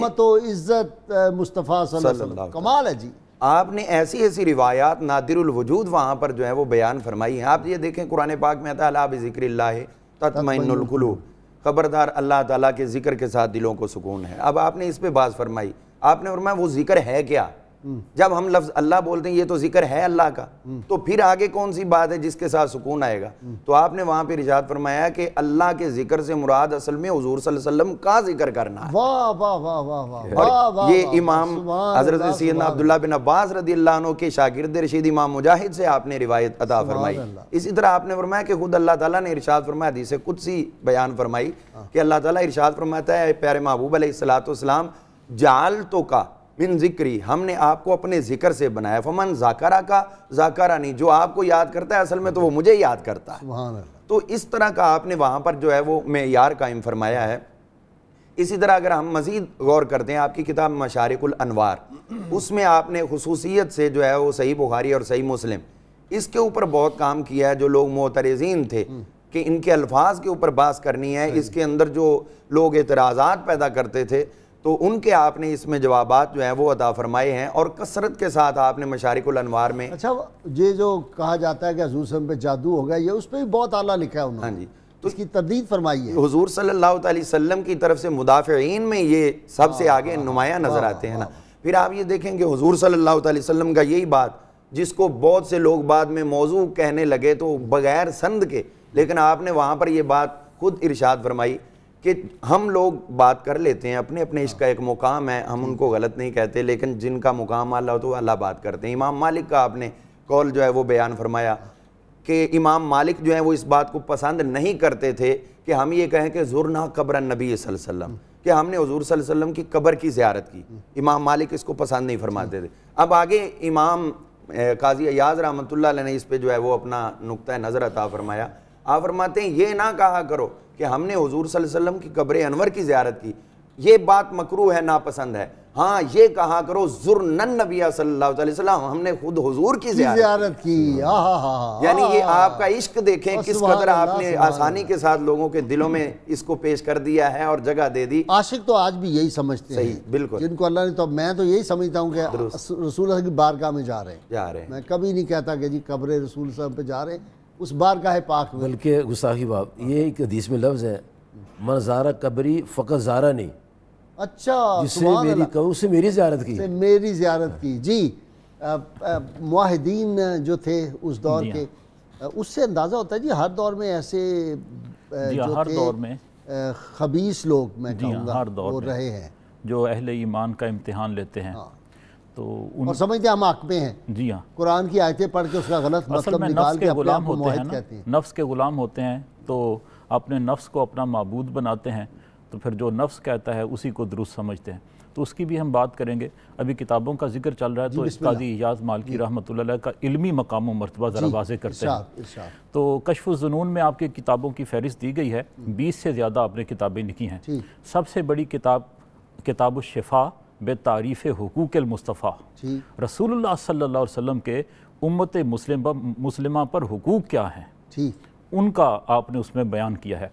इज़्ज़त मुस्तफ़ा कमाल है जी आपने ऐसी ऐसी रिवायात नादिरवजूद वहाँ पर जो है वो बयान फरमाई है आप ये देखें कुरान पाक में आता है जिक्र तत्मिनकलूब ख़बरदार अल्लाह ताला के ज़िक्र के साथ दिलों को सुकून है अब आपने इस पर बात फरमाई आपने फरमाया वो ज़िक्र है क्या जब हम लफ्ज अल्लाह बोलते हैं ये तो जिक्र है अल्लाह का तो फिर आगे कौन सी बात है जिसके साथ सुकून आएगा तो आपने वहां पर रिजात फरमाया कि अल्लाह के जिक्र से मुराद असल में हजूर सल्लम का जिक्र करना ये इमाम हजरत अब्दुल्ला बिन अब्बास रदी अल्लाह के शागिर्द रशीद इमाम मुजाहिद से आपने रिवायत अदा फरमाई इसी तरह आपने फरमाया कि खुद अल्लाह तला ने इर्शाद फरमाया से कुछ सी बयान फरमाई हाँ। कि अल्लाह तला इर्शाद फरमाता है प्यारे महबूब अलैहिस्सलाम जाल तो का बिन जिक्री हमने आपको अपने जिक्र से बनाया फमन जाकारा का जाकारा नहीं जो आपको याद करता है असल में तो वो मुझे याद करता है तो इस तरह का आपने वहाँ पर जो है वो मैार कायम फरमाया है इसी तरह अगर हम मज़ीद गौर करते हैं आपकी किताब मशारकुल अनवार उसमें आपने खसूसियत से जो है वो सही बुखारी और सही मुस्लिम इसके ऊपर बहुत काम किया है जो लोग मोतरजीन थे हम्म। कि इनके अल्फाज के ऊपर बास करनी है इसके अंदर जो लोग एतराज़ात पैदा करते थे तो उनके आपने इसमें जवाब जो हैं वो अदा फरमाए हैं और कसरत के साथ आपने मशारकलवार में अच्छा ये जो कहा जाता है कि हजूर पे जादू हो गया ये उस पर भी बहुत आला लिखा है उन्होंने हाँ जी तो इसकी तरदीद फरमाई है हजूर सल्लाम की तरफ से मुदाफ़ीन में ये सबसे आगे नुमाया नज़र आते हैं ना फिर आप ये देखेंगे हजूर सल्लाम का यही बात जिसको बहुत से लोग बाद में मौजू कहने लगे तो बगैर संद के लेकिन आपने वहाँ पर यह बात खुद इरशाद फरमाई कि हम लोग बात कर लेते हैं अपने अपने हाँ। इसका एक मुकाम है हम उनको गलत नहीं कहते लेकिन जिनका मुकाम अल्लाह तो अल्लाह बात करते हैं इमाम मालिक का आपने कौल जो है वो बयान फरमाया हाँ। कि इमाम मालिक जो है वो इस बात को पसंद नहीं करते थे कि हम ये कहें कि जुरना कब्र नबी वसल्लम हाँ। कि हमने हजूर वसल्लम की कब्र की ज्यारत की इमाम मालिक इसको पसंद नहीं फरमाते थे अब आगे इमाम काजी अयाज रहमत ने इस पर जो है वो अपना नुकतः नज़र अता फरमाया आप फरमाते हैं ये ना कहा करो कि हमने हजूर वसल्लम की कब्र अनवर की ज्यारत की ये बात मकरू है नापसंद है हाँ ये कहा करो जुर नबिया सल्लल्लाहु हमने खुद हुजूर की ज्यारत की यानी ये आपका इश्क देखें किस कदर आपने आसानी के साथ लोगों के दिलों में इसको पेश कर दिया है और जगह दे दी आशिक तो आज भी यही समझते सही हैं बिल्कुल जिनको अल्लाह ने तो मैं तो यही समझता हूँ रसूल की बारगाह में जा रहे हैं जा रहे हैं मैं कभी नहीं कहता कि जी कब्र रसूल साहब पे जा रहे हैं उस बार का है पाक बल्कि गुस्साखी बाब ये एक हदीस में लफ्ज़ है मन जारा कबरी फ़कत जारा नहीं अच्छा जिससे मेरी कहूँ उससे मेरी ज्यारत की मेरी ज्यारत की जी माहदीन जो थे उस दौर के हाँ। उससे अंदाज़ा होता है जी हर दौर में ऐसे जो हर दौर में खबीस लोग मैं हाँ, कहूँगा हर दौर वो रहे हैं जो अहले ईमान का इम्तिहान लेते हैं हाँ। तो उन... और समझते हम हक में हैं जी हाँ कुरान की आयतें पढ़ के उसका गलत मतलब निकाल के गुलाम होते हैं नफ्स के गुलाम होते हैं तो अपने नफ्स को अपना मबूद बनाते हैं तो फिर जो नफ्स कहता है उसी को दुरुस्त समझते हैं तो उसकी भी हम बात करेंगे अभी किताबों का जिक्र चल रहा है तो काजी इजाज़ मालकी रहमत का इल्मी मकाम मरतबा ज़रा वाज करते हैं तो कशफ जुनून में आपकी किताबों की फहरिस्त दी गई है बीस से ज़्यादा आपने किताबें लिखी हैं सबसे बड़ी किताब किताब शफा बेतारीफ़ हकूक़ मुस्तफ़ा रसूल सल्ला वसम के उम्मत मुस्लिम मुसलिमा पर हकूक़ क्या हैं उनका आपने उसमें बयान किया है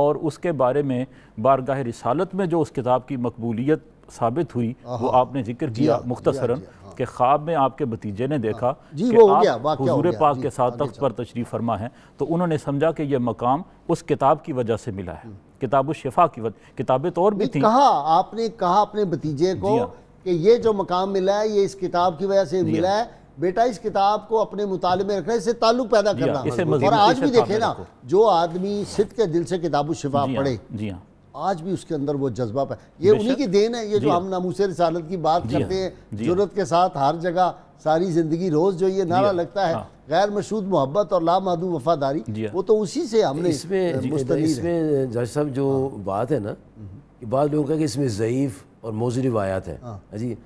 और उसके बारे में बारगाह रिसालत में जो उस किताब की मकबूलियत साबित हुई वो आपने जिक्र किया मुख्तसरन कि ख्वाब में आपके भतीजे ने देखा हाँ। जी वो हो गया हजूर पाक के साथ तख्त पर तशरीफ़ फरमा है तो उन्होंने समझा कि यह मकाम उस किताब की वजह से मिला है हम्म। किताब शिफा की वजह किताबें तो और भी थी कहा आपने कहा अपने भतीजे को हाँ। कि ये जो मकाम मिला है ये इस किताब की वजह से मिला हाँ। है बेटा इस किताब को अपने मुताले में रखना इससे ताल्लुक पैदा करना और आज भी देखे ना जो आदमी सिद्ध के दिल से किताब शिफा पढ़े जी हाँ आज भी उसके अंदर वो जज्बा पे ये उन्हीं की देन है ये जो हम हाँ। नामूस रिसालत की बात करते हाँ। हैं जरूरत हाँ। के साथ हर जगह सारी ज़िंदगी रोज़ जो ये नारा लगता है गैर मशहूद मोहब्बत और लामहदू वफादारी वो तो उसी से हमने तो इसमें इसमें जज साहब जो बात है ना कि हम्म। बाद लोगों का कि इसमें ज़यीफ़ और मौजू रिवायात है जी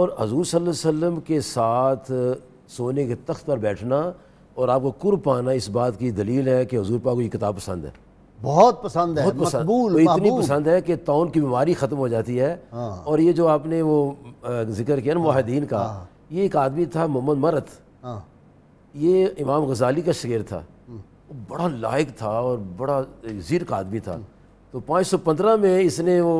और हजूर सल्लम के साथ सोने के तख्त पर बैठना और आपको कुर पाना इस बात की दलील है कि हजूर पाक को ये किताब पसंद है बहुत पसंद है बहुत पसंद, मकबूल, तो इतनी पसंद है कि तोन की बीमारी ख़त्म हो जाती है हाँ। और ये जो आपने वो जिक्र किया ना हाँ। माहदीन का हाँ। ये एक आदमी था मोहम्मद मरत ये इमाम गजाली का शेर था हम्म। बड़ा लायक था और बड़ा जीर का आदमी था हम्म। तो 515 में इसने वो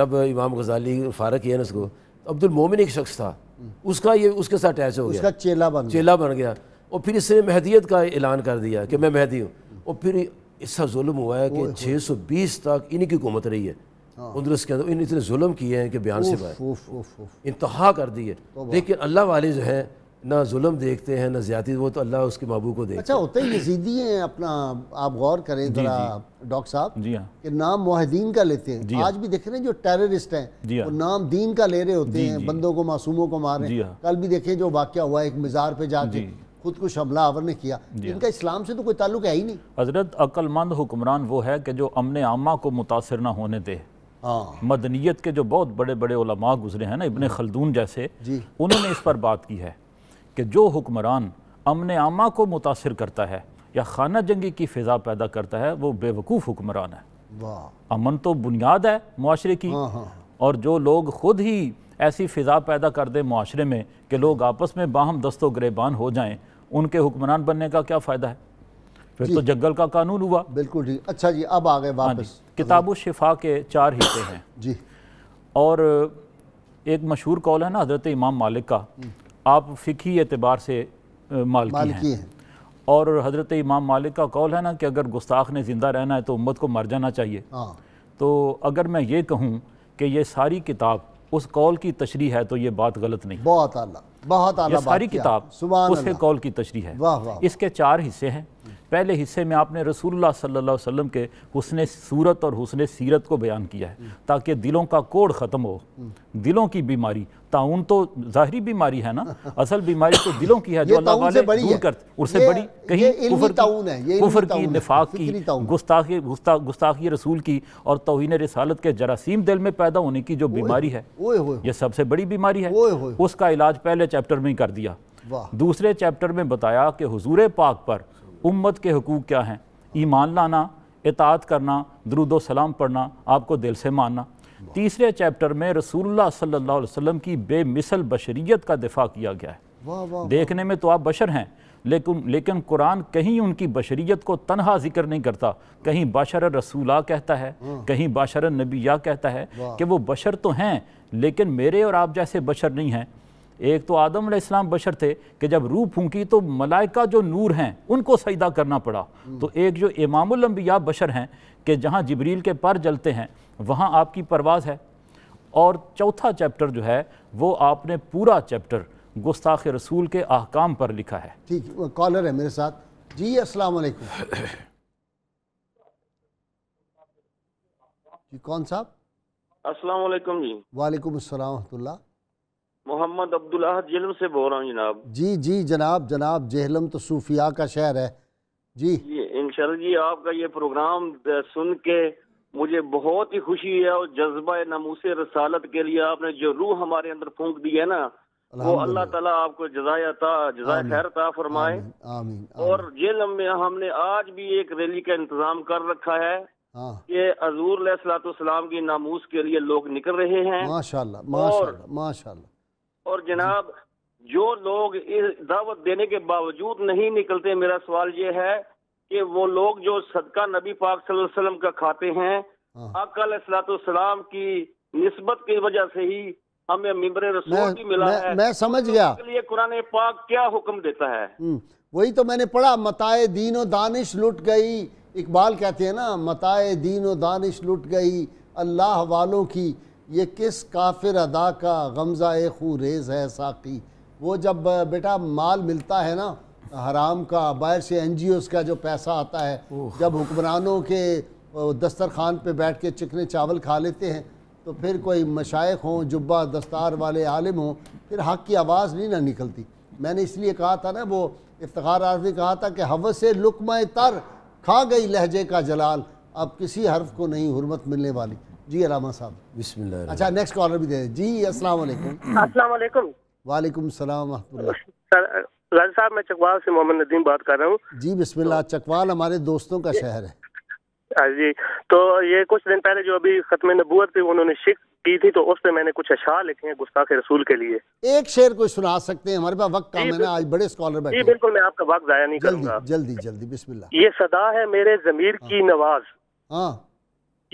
जब इमाम गजाली फारक किया ना उसको तो अब्दुल मोमिन एक शख्स था हम्म। उसका ये उसके साथ अटैच हो गया उसका चेला बन चेला बन गया और फिर इसने महदियत का ऐलान कर दिया कि मैं महदी हूँ और फिर ऐसा जुल्म हुआ है कि छः सौ बीस तक इनकी हुकूमत रही है हाँ। उधरस के अंदर इन इतने जुल्म किए हैं कि बयान से बाहर इंतहा कर दी है तो लेकिन अल्लाह वाले जो है ना जुल्म देखते हैं ना ज्यादा वो तो अल्लाह उसके महबू को देखते अच्छा होते ही यजीदी हैं अपना आप गौर करें डॉक्टर साहब जी हाँ। कि नाम मुहिदीन का लेते हैं हाँ। आज भी देख रहे हैं जो टेररिस्ट हैं वो नाम दीन का ले रहे होते हैं बंदों को मासूमों को मार रहे हैं कल भी देखें जो वाक्य हुआ एक मज़ार पे जाके खुद कुछ हमला आवर ने किया इनका इस्लाम से तो कोई ताल्लुक है ही नहीं हजरत अकलमंद हुक्मरान वो है कि जो अमन आमा को मुतासर ना होने दे हाँ। मदनीत के जो बहुत बड़े बड़े उलमा गुजरे हैं ना इबन खलदून जैसे उन्होंने इस पर बात की है कि जो हुक्मरान अमन आमा को मुतासर करता है या खाना जंगी की फ़िज़ा पैदा करता है वो बेवकूफ़ हुक्मरान है अमन तो बुनियाद है माशरे की हाँ, हाँ, और जो लोग खुद ही ऐसी फ़िज़ा पैदा कर दें माशरे में कि लोग आपस में बाहम दस्तो गरेबान हो जाएं उनके हुक्मरान बनने का क्या फ़ायदा है फिर तो जंगल का कानून हुआ बिल्कुल जी अच्छा जी अब आ गए हाँ वापस किताब शिफा के चार हिस्से हैं जी और एक मशहूर कौल है ना हज़रत इमाम मालिक का हम्म। आप फ़िकी एतबार से मालकी, मालकी हैं और हज़रत इमाम मालिक का कौल है ना कि अगर गुस्ताख ने ज़िंदा रहना है तो उम्मत को मर जाना चाहिए हाँ। तो अगर मैं ये कहूँ कि ये सारी किताब उस कौल की तशरी है तो ये बात गलत नहीं बहुत अल्लाह बहुत ये सारी किताब उसके कौल की तशरी है वाह वाह इसके चार हिस्से हैं पहले हिस्से में आपने रसूलुल्लाह सल्लल्लाहु अलैहि वसल्लम के हुसन सूरत और हुसन सीरत को बयान किया है ताकि दिलों का कोड़ ख़त्म हो हम्म। दिलों की बीमारी ताउन तो जाहरी बीमारी है ना असल बीमारी तो दिलों की है जो अल्लाह वाले दूर करते उससे बड़ी कहीं कुफर ताउन है ये कुफर की निफाक की गुस्ताखी गुस्ताखी रसूल की और तोहन रसालत के जरासीम दिल में पैदा होने की जो बीमारी है ये सबसे बड़ी बीमारी है उसका इलाज पहले चैप्टर में ही कर दिया दूसरे चैप्टर में बताया कि हजूर पाक पर उम्मत के हकूक़ क्या हैं ईमान लाना इतात करना दरुदो सलाम पढ़ना आपको दिल से मानना तीसरे चैप्टर में रसूलुल्लाह सल्लल्लाहु अलैहि वसल्लम की बेमिसल बशरीत का दिफा किया गया है वाँ वाँ देखने में तो आप बशर हैं लेकिन लेकिन कुरान कहीं उनकी बशरीत को तनहा जिक्र नहीं करता कहीं बाशर रसूला कहता है हाँ। कहीं बाशर नबीया कहता है कि वो बशर तो हैं लेकिन मेरे और आप जैसे बशर नहीं हैं एक तो आदम इस्लाम बशर थे कि जब रूह फूंकी तो मलाइका जो नूर हैं उनको सईदा करना पड़ा हम्म। तो एक जो इमाम बशर हैं कि जहाँ जबरील के पर जलते हैं वहाँ आपकी परवाज़ है और चौथा चैप्टर जो है वो आपने पूरा चैप्टर गुस्ताख रसूल के अहकाम पर लिखा है ठीक कॉलर है मेरे साथ जी अस्सलाम वालेकुम जी कौन साहब अस्सलाम वालेकुम जी वालेकुम अस्सलाम मोहम्मद अब्दुल्ला जेहलम से बोल रहा हूँ जनाब जी जी जनाब जनाब जेहलम तो सूफिया का शहर है जी इन जी आपका ये प्रोग्राम सुन के मुझे बहुत ही खुशी है और जज्बा नमूस रसालत के लिए आपने जो रूह हमारे अंदर फूक दी है ना वो अल्लाह ताला आपको जजाया जजाय खैर था फरमाए आमीन, आमीन, आमीन। और जेलम में हमने आज भी एक रैली का इंतजाम कर रखा है ये हाँ। हजूर सलाम की नामूस के लिए लोग निकल रहे हैं माशाल्लाह माशाल्लाह माशाल्लाह और जनाब जो लोग इस दावत देने के बावजूद नहीं निकलते मेरा सवाल ये है कि वो लोग जो सदका नबी पाक सल्लल्लाहु अलैहि वसल्लम का खाते हैं हाँ। अकल सलाम की नस्बत की वजह से ही हमें मिम्बर रसूल मैं, भी मिला मैं, है मैं समझ तो गया लिए कुरान पाक क्या हुक्म देता है हम्म, वही तो मैंने पढ़ा मताए दीन दानिश लुट गई इकबाल कहते हैं ना मताए दीन और दानिश लुट गई अल्लाह वालों की ये किस काफिर अदा का गमज़ा ए खू रेज है साकी वो जब बेटा माल मिलता है ना हराम का बाहर से एन का जो पैसा आता है जब हुक्मरानों के दस्तर खान पर बैठ के चिकने चावल खा लेते हैं तो फिर कोई मशाइ हों जुब्बा दस्तार वाले आलिम हों फिर हक़ की आवाज़ नहीं ना निकलती मैंने इसलिए कहा था ना वो इफ्तार आरफी कहा था कि हव से लुकमा तर खा गई लहजे का जलाल अब किसी हर्फ को नहीं हरमत मिलने वाली जी अलामा साहब बिस्मिल्लाह अच्छा नेक्स्ट कॉलर भी दे जी अस्सलाम वालेकुम वालेकुम वालेकुम सलाम सर राजा साहब मैं चकवाल से मोहम्मद नदीम बात कर रहा हूँ जी बिस्मिल्लाह तो- चकवाल हमारे दोस्तों का शहर है हाँ जी तो ये कुछ दिन पहले जो अभी खत्म नबूत थी उन्होंने शिक की थी तो उस पर मैंने कुछ अशार लिखे हैं गुस्ताख रसूल के लिए एक शेर कोई सुना सकते हैं हमारे पास वक्त कम है ना आज बड़े स्कॉलर बैठे जी बिल्कुल मैं आपका वक्त जाया नहीं करूंगा जल्दी जल्दी बिस्मिल्लाह ये सदा है मेरे जमीर की हाँ। नवाज हाँ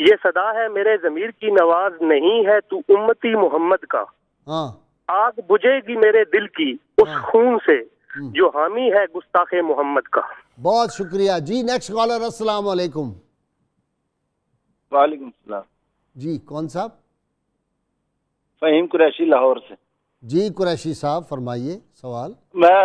ये सदा है मेरे जमीर की नवाज नहीं है तू उम्मती मोहम्मद का हाँ। आग बुझेगी मेरे दिल की उस हाँ। खून से हम्म। जो हामी है गुस्ताखे मोहम्मद का बहुत शुक्रिया जी नेक्स्ट कॉलर अस्सलाम वालेकुम वालेकुम सलाम जी कौन साहब फहीम कुरैशी लाहौर से जी कुरैशी साहब फरमाइए सवाल मैं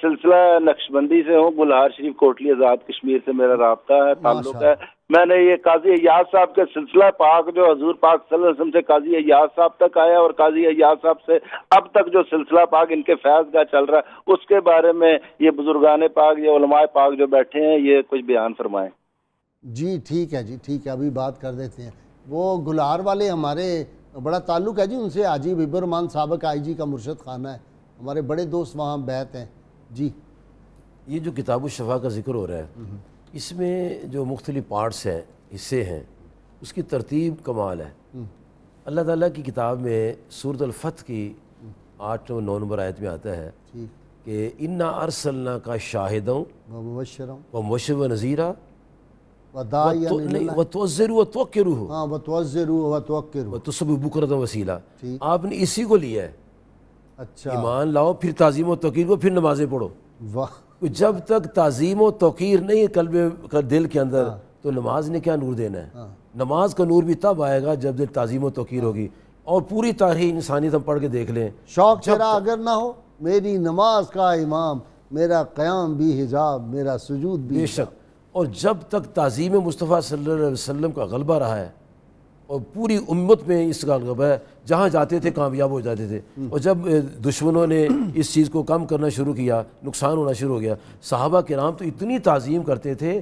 सिलसिला नक्शबंदी से हूँ बुलहार शरीफ कोटली आज़ाद कश्मीर से मेरा रहा है ताल्लुक है मैंने ये काजी अयाज साहब के सिलसिला पाक जो हजूर पाक सल्लम से काजी अयाज साहब तक आया और काजी अयाज साहब से अब तक जो सिलसिला पाक इनके फैज का चल रहा है उसके बारे में ये बुजुर्गान पाक ये उलमाए पाक जो बैठे हैं ये कुछ बयान फरमाएं जी ठीक है जी ठीक है अभी बात कर देते हैं वो गुलार वाले हमारे बड़ा ताल्लुक है जी उनसे आजीब इबरमान सबक आई जी का मुर्शद खाना है हमारे बड़े दोस्त वहाँ बैत हैं जी ये जो किताब शफा का जिक्र हो रहा है हम्म। इसमें जो मुख्तलि पार्ट्स हैं हिस्से हैं उसकी तरतीब कमाल है अल्लाह ताला की किताब में सूरत अलफ़त की आठ नौ नौ नंबर आयत में आता है कि इन्ना अरसल्ला का शाहिदों व मुशर व नज़ीरा हाँ, वसीला आपने इसी को लिया है अच्छा ईमान लाओ फिर ताज़ीम तकीर को फिर नमाजें पढ़ो वाह जब तक तज़ीम व तोकीर नहीं कलबे कर दिल के अंदर हाँ। तो नमाज ने क्या नूर देना है हाँ। नमाज का नूर भी तब आएगा जब दिल तज़ीम व तोकीर हाँ। होगी और पूरी तारीख इंसानियत हम पढ़ के देख लें शौक चरा अगर ना हो मेरी नमाज का इमाम मेरा क्याम भी हिजाब मेरा सजूद भी बेशक और जब तक तज़ीम मुस्तफ़ा सल्लल्लाहु अलैहि वसल्लम का गलबा रहा है और पूरी उम्मत में इसका गब है जहाँ जाते थे कामयाब हो जाते थे और जब दुश्मनों ने इस चीज़ को कम करना शुरू किया नुकसान होना शुरू हो गया साहबा के नाम तो इतनी तज़ीम करते थे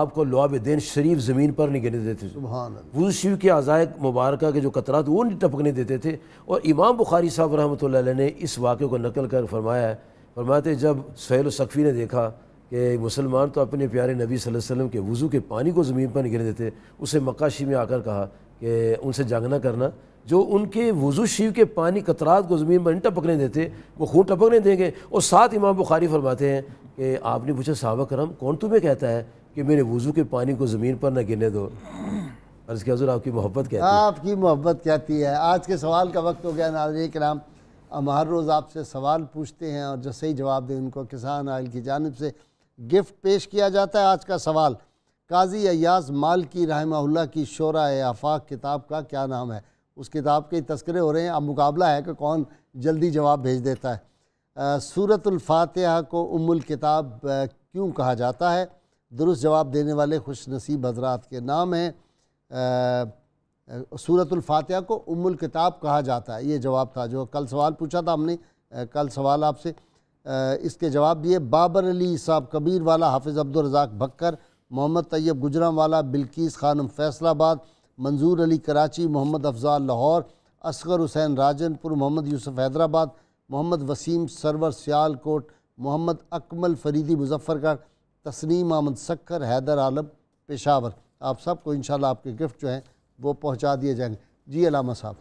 आपको लुआबदेन शरीफ ज़मीन पर नहीं गिरने देते थे वजू शिव के अज़ाय मुबारक के जो कतरा थे वो नहीं टपकने देते थे और इमाम बुखारी साहब रहमत ने इस वाक़े को नकल कर फरमाया है फरमाते जब सहेल सकफ़ी ने देखा कि मुसलमान तो अपने प्यारे नबी वसल्लम के वज़ू के पानी को ज़मीन पर नहीं गिरने देते उसे मक्काशी में आकर कहा कि उनसे जंग ना करना जो उनके वजू शिव के पानी कतरात को ज़मीन पर टपकने देते वो खून टपकने देंगे और साथ इमाम बुखारी फरमाते हैं कि आपने पूछा सहाबा करम कौन तुम्हें कहता है कि मेरे वजू के पानी को ज़मीन पर ना गिरने दो अर्ज इसके हजूर आपकी मोहब्बत कहती है आपकी मोहब्बत कहती है आज के सवाल का वक्त हो गया नाजर कराम हम हर रोज़ आपसे सवाल पूछते हैं और जो सही जवाब दें उनको किसान आयल की जानब से गिफ्ट पेश किया जाता है आज का सवाल काजी अयाज मालकी रहमा की शोरा आफाक किताब का क्या नाम है उस किताब के तस्करे हो रहे हैं अब मुकाबला है कि कौन जल्दी जवाब भेज देता है सूरतुलफात को उमुल किताब क्यों कहा जाता है दुरुस्त जवाब देने वाले खुश नसीब हजरात के नाम हैं सूरतफ़ातह को उमुल किताब कहा जाता है ये जवाब था जो कल सवाल पूछा था हमने कल सवाल आपसे इसके जवाब दिए बाबर अली साहब कबीर वाला हाफिज़ अब्दुलरजाक भक्कर मोहम्मद तैयब गुजरावाला बिल्कीस खानम फैसलाबाद मंजूर अली कराची मोहम्मद अफजाल लाहौर असगर हुसैन राजनपुर मोहम्मद यूसुफ हैदराबाद मोहम्मद वसीम सरवर सियालकोट मोहम्मद अकमल फरीदी मुजफ्फरगढ़ तस्नीम अहमद सक्कर हैदर आलम पेशावर आप सबको इन आपके गिफ्ट जो हैं वो पहुँचा दिए जाएंगे जी अलामा साहब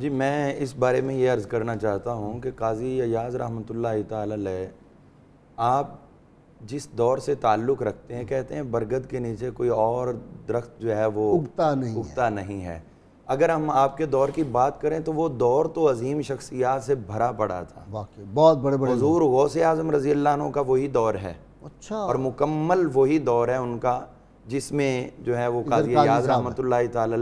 जी मैं इस बारे में ये अर्ज़ करना चाहता हूँ कि काजी अयाज रहमत आप जिस दौर से ताल्लुक़ रखते हैं कहते हैं बरगद के नीचे कोई और दरख्त जो है वो उगता नहीं उगता है। नहीं है अगर हम आपके दौर की बात करें तो वो दौर तो अजीम शख्सियात से भरा पड़ा था बहुत बड़े बड़े हजूर से आजम रजी का वही दौर है अच्छा और मुकम्मल वही दौर है उनका जिसमें जो है वो काजी रहमत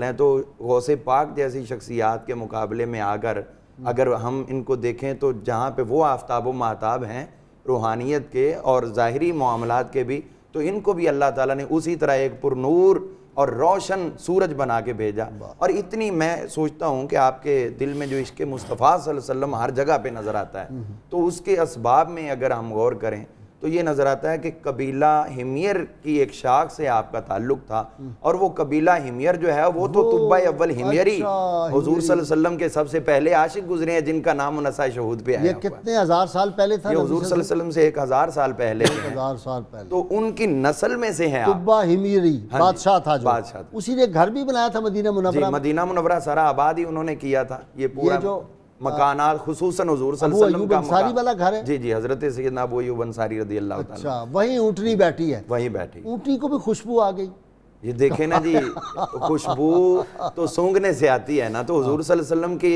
हैं तो गौस पाक जैसी शख्सियात के मुकाबले में आकर हम्म। अगर हम इनको देखें तो जहाँ पे वो आफ्ताब महताब हैं रूहानियत के और ज़ाहरी मामलों के भी तो इनको भी अल्लाह ताला ने उसी तरह एक पुरनूर और रोशन सूरज बना के भेजा और इतनी मैं सोचता हूँ कि आपके दिल में जो इश्क मुस्तफ़ा वसम हर जगह पे नज़र आता है हम्म। तो उसके इसबाब में अगर हम गौर करें तो ये नज़र आता है कि कबीला हिमियर की एक शाख से आपका ताल्लुक था और वो कबीला हिमियर जो है वो तो वो तो तुब्बा अव्वल हिमियर ही अच्छा, हजूर वसल्लम के सबसे पहले आशिक गुजरे हैं जिनका नाम नसा शहूद पे आया ये कितने हज़ार साल पहले था हजूर वसल्लम से एक हज़ार साल पहले एक हज़ार साल पहले तो उनकी नस्ल में से है तुब्बा हिमियरी हाँ बादशाह था बादशाह उसी ने घर भी बनाया था मदीना मुनवरा मदीना मुनवरा सारा आबाद ही उन्होंने किया था ये पूरा जो मकाना खसूस हजूर अंसारी वाला घर है जी जी हजरत सैद अबू अयूब अंसारी रदी अल्लाह अच्छा वहीं ऊँटनी बैठी है वहीं बैठी ऊँटनी को भी खुशबू आ गई ये देखे ना जी खुशबू तो सूंघने से आती है ना तो हजूर हाँ। वसल्लम की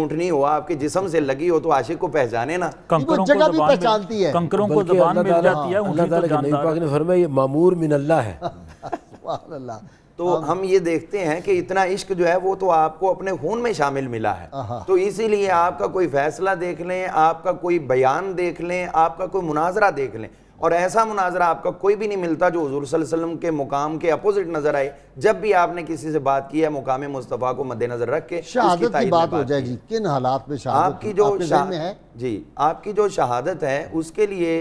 ऊँटनी हो आपके जिसम से लगी हो तो आशिक को पहचाने ना कंकरों जगह भी पहचानती है कंकरों को जुबान मिल जाती है अल्लाह ताला के पाक ने फरमाया ये मामूर मिन अल्लाह है सुभान अल्लाह तो हाँ। हम ये देखते हैं कि इतना इश्क जो है वो तो आपको अपने खून में शामिल मिला है तो इसीलिए आपका कोई फैसला देख लें आपका कोई बयान देख लें आपका कोई मुनाजरा देख लें और ऐसा मुनाजरा आपका कोई भी नहीं मिलता जो हजूर वसल्लम के मुकाम के अपोजिट नजर आए जब भी आपने किसी से बात की है मुकाम मुस्तफ़ा को मद्देनजर रख के शहादत की बात हो जाएगी किन हालात में आपकी जो शहादत है जी आपकी जो शहादत है उसके लिए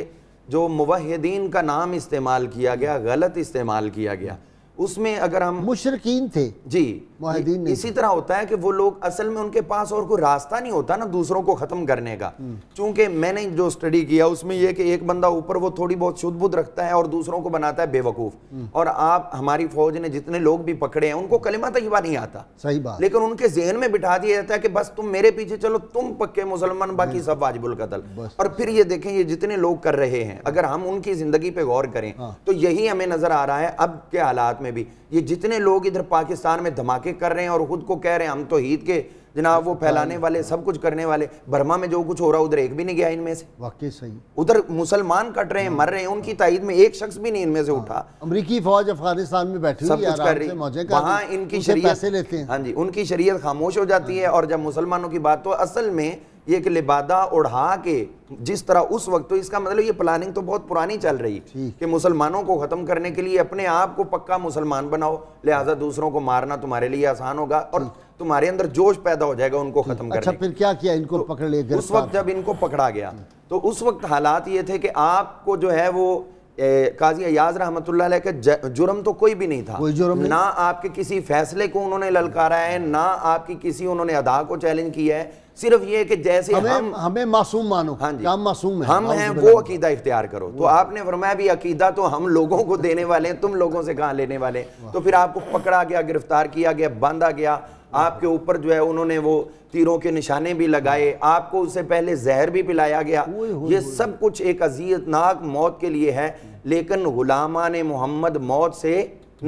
जो मुवहदीन का नाम इस्तेमाल किया गया गलत इस्तेमाल किया गया उसमें अगर हम मुशरकिन थे जी नहीं इसी तरह होता है कि वो लोग असल में उनके पास और कोई रास्ता नहीं होता ना दूसरों को ख़त्म करने का हम्म। चूंकि मैंने जो स्टडी किया उसमें यह कि एक बंदा ऊपर वो थोड़ी बहुत शुद्ध बुद्ध रखता है और दूसरों को बनाता है बेवकूफ़ हम्म। और आप हमारी फौज ने जितने लोग भी पकड़े हैं उनको कलिमा तयबा नहीं आता सही बात लेकिन उनके जहन में बिठा दिया जाता है कि बस तुम मेरे पीछे चलो तुम पक्के मुसलमान बाकी हम्म। सब वाजिबुल कतल और फिर ये देखें ये जितने लोग कर रहे हैं अगर हम उनकी ज़िंदगी पे गौर करें हाँ। तो यही हमें नज़र आ रहा है अब के हालात में में भी ये जितने लोग इधर पाकिस्तान में धमाके कर रहे हैं और खुद को कह रहे हैं हम तो हीद के जनाब वो फैलाने वाले सब कुछ करने वाले बर्मा में जो कुछ हो रहा है उधर एक भी नहीं गया इनमें से वाकई सही उधर मुसलमान कट रहे हैं मर रहे हैं उनकी हाँ। ताइद में एक शख्स भी नहीं इनमें से हाँ। उठा अमरीकी फौज अफगानिस्तान में बैठी सब कुछ कर रही वहाँ इनकी शरीय लेते हैं हाँ जी उनकी शरीय खामोश हो जाती हाँ। है और जब मुसलमानों की बात तो असल में ये लिबादा उड़ा के जिस तरह उस वक्त तो इसका मतलब ये प्लानिंग तो बहुत पुरानी चल रही कि मुसलमानों को ख़त्म करने के लिए अपने आप को पक्का मुसलमान बनाओ लिहाजा दूसरों को मारना तुम्हारे लिए आसान होगा और तुम्हारे अंदर जोश पैदा हो जाएगा उनको ख़त्म अच्छा, फिर क्या किया इनको तो पकड़ लिया उस वक्त जब इनको पकड़ा गया तो उस वक्त हालात ये थे कि आपको जो है वो काजी अयाज रहमत के जुर्म तो कोई भी नहीं था कोई जुर्म ना नहीं। आपके किसी फैसले को उन्होंने ललकारा है ना आपकी किसी उन्होंने अदा को चैलेंज किया है सिर्फ ये कि जैसे हमें हम, हमें मासूम मानो हाँ जी हम मासूम हैं हम हैं वो अकीदा इख्तियार करो तो आपने फरमाया भी अकीदा तो हम लोगों को देने वाले हैं तुम लोगों से कहाँ लेने वाले तो फिर आपको पकड़ा गया गिरफ्तार किया गया बांधा गया आपके ऊपर जो है उन्होंने वो तीरों के निशाने भी लगाए आपको उससे पहले जहर भी पिलाया गया ये सब कुछ एक अजियतनाक मौत के लिए है लेकिन गुलामा ने मोहम्मद मौत से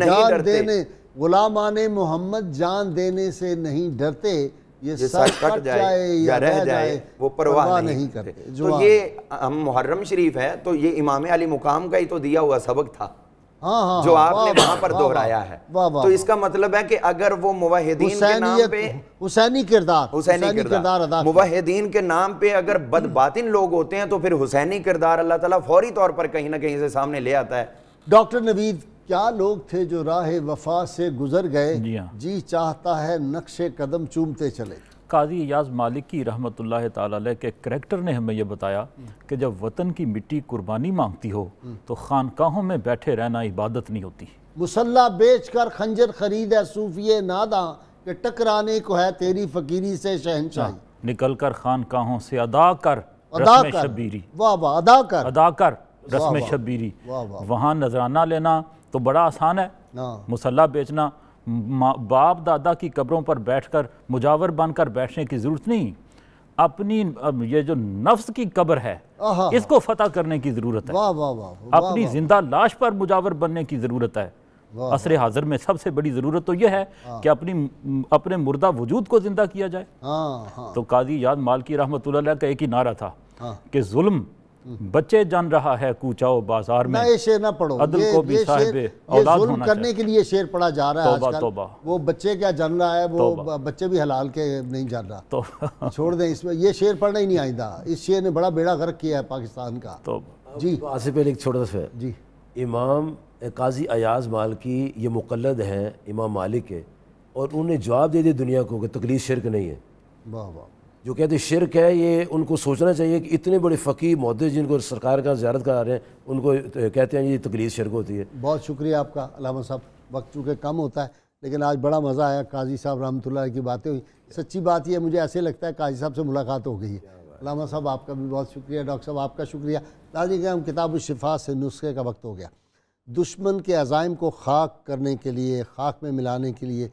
नहीं डरते गुलामा ने मोहम्मद जान देने से नहीं डरते ये, ये सर कट जाए, जाए या रह जाए वो परवाह नहीं, नहीं करते तो ये हम मुहर्रम शरीफ है तो ये इमाम अली मुकाम का ही तो दिया हुआ सबक था हाँ हाँ जो हाँ, आपने वहाँ पर दोहराया है तो इसका मतलब है कि अगर वो मुवाहिदीन के नाम पे हुसैनी किरदार हुसैनी किरदार अदा मुवाहिदीन के नाम पे अगर हम्म। बदबातिन लोग होते हैं तो फिर हुसैनी किरदार अल्लाह ताला फौरी तौर पर कहीं ना कहीं से सामने ले आता है डॉक्टर नवीद क्या लोग थे जो राह वफा से गुजर गए जी हाँ। चाहता है नक्शे कदम चूमते चले काजी एजाज़ मालिक की रहमत ताल के करेक्टर ने हमें यह बताया कि जब वतन की मिट्टी कुर्बानी मांगती हो तो खानकाहों में बैठे रहना इबादत नहीं होती मुसल्ला बेच कर खंजर खरीद है सूफिय नादा के टकराने को है तेरी फकीरी से शहनशाह हाँ, निकल कर खानकाहों से अदा कर शबीरी वाह अदा कर अदा कर रस्म शबीरी वहाँ नजराना लेना तो बड़ा आसान है हाँ। मुसल्ला बेचना बाप दादा की कब्रों पर बैठकर मुजावर बनकर बैठने की ज़रूरत नहीं अपनी ये जो नफ्स की कब्र है इसको फतह करने की ज़रूरत है वाँ वाँ वाँ। अपनी जिंदा लाश पर मुजावर बनने की ज़रूरत है असर हाजिर में सबसे बड़ी ज़रूरत तो यह है हाँ। कि अपनी अपने मुर्दा वजूद को ज़िंदा किया जाए हाँ, हाँ। तो काजी याद मालकी रहमत का एक ही नारा था कि जुल्म बच्चे जान रहा है कूचाओ बाजार में ना ये शेर ना पढ़ो अदल को भी साहिब औलाद होना करने के लिए शेर पढ़ा जा रहा है आजकल तौबा वो बच्चे क्या जान रहा है वो बच्चे भी हलाल के नहीं जान रहा तो छोड़ दें इसमें ये शेर पढ़ना ही नहीं आईदा इस शेर ने बड़ा बेड़ा गर्क किया है पाकिस्तान का तो जी आसिफ अली छोड़ दस जी इमाम काजी अयाज मालकी ये मुकलद हैं इमाम मालिक के और उन्होंने जवाब दे दिया दुनिया को कि तकलीफ शिरक नहीं है वाह वाह जो कहते शिरक है ये उनको सोचना चाहिए कि इतने बड़े फ़कीर महदे जिनको सरकार का ज्यारत करा रहे हैं उनको कहते हैं ये तकलीफ शिरक होती है बहुत शुक्रिया आपका अलामा साहब वक्त चूँकि कम होता है लेकिन आज बड़ा मज़ा आया काजी साहब रहमतुल्लाह की बातें हुई सच्ची बात यह मुझे ऐसे लगता है काजी साहब से मुलाकात हो गई है अलामा साहब आपका भी बहुत शुक्रिया डॉक्टर साहब आपका शुक्रिया दादी हम किताब शिफा से नुस्खे का वक्त हो गया दुश्मन के अजाइम को खाक करने के लिए खाक में मिलाने के लिए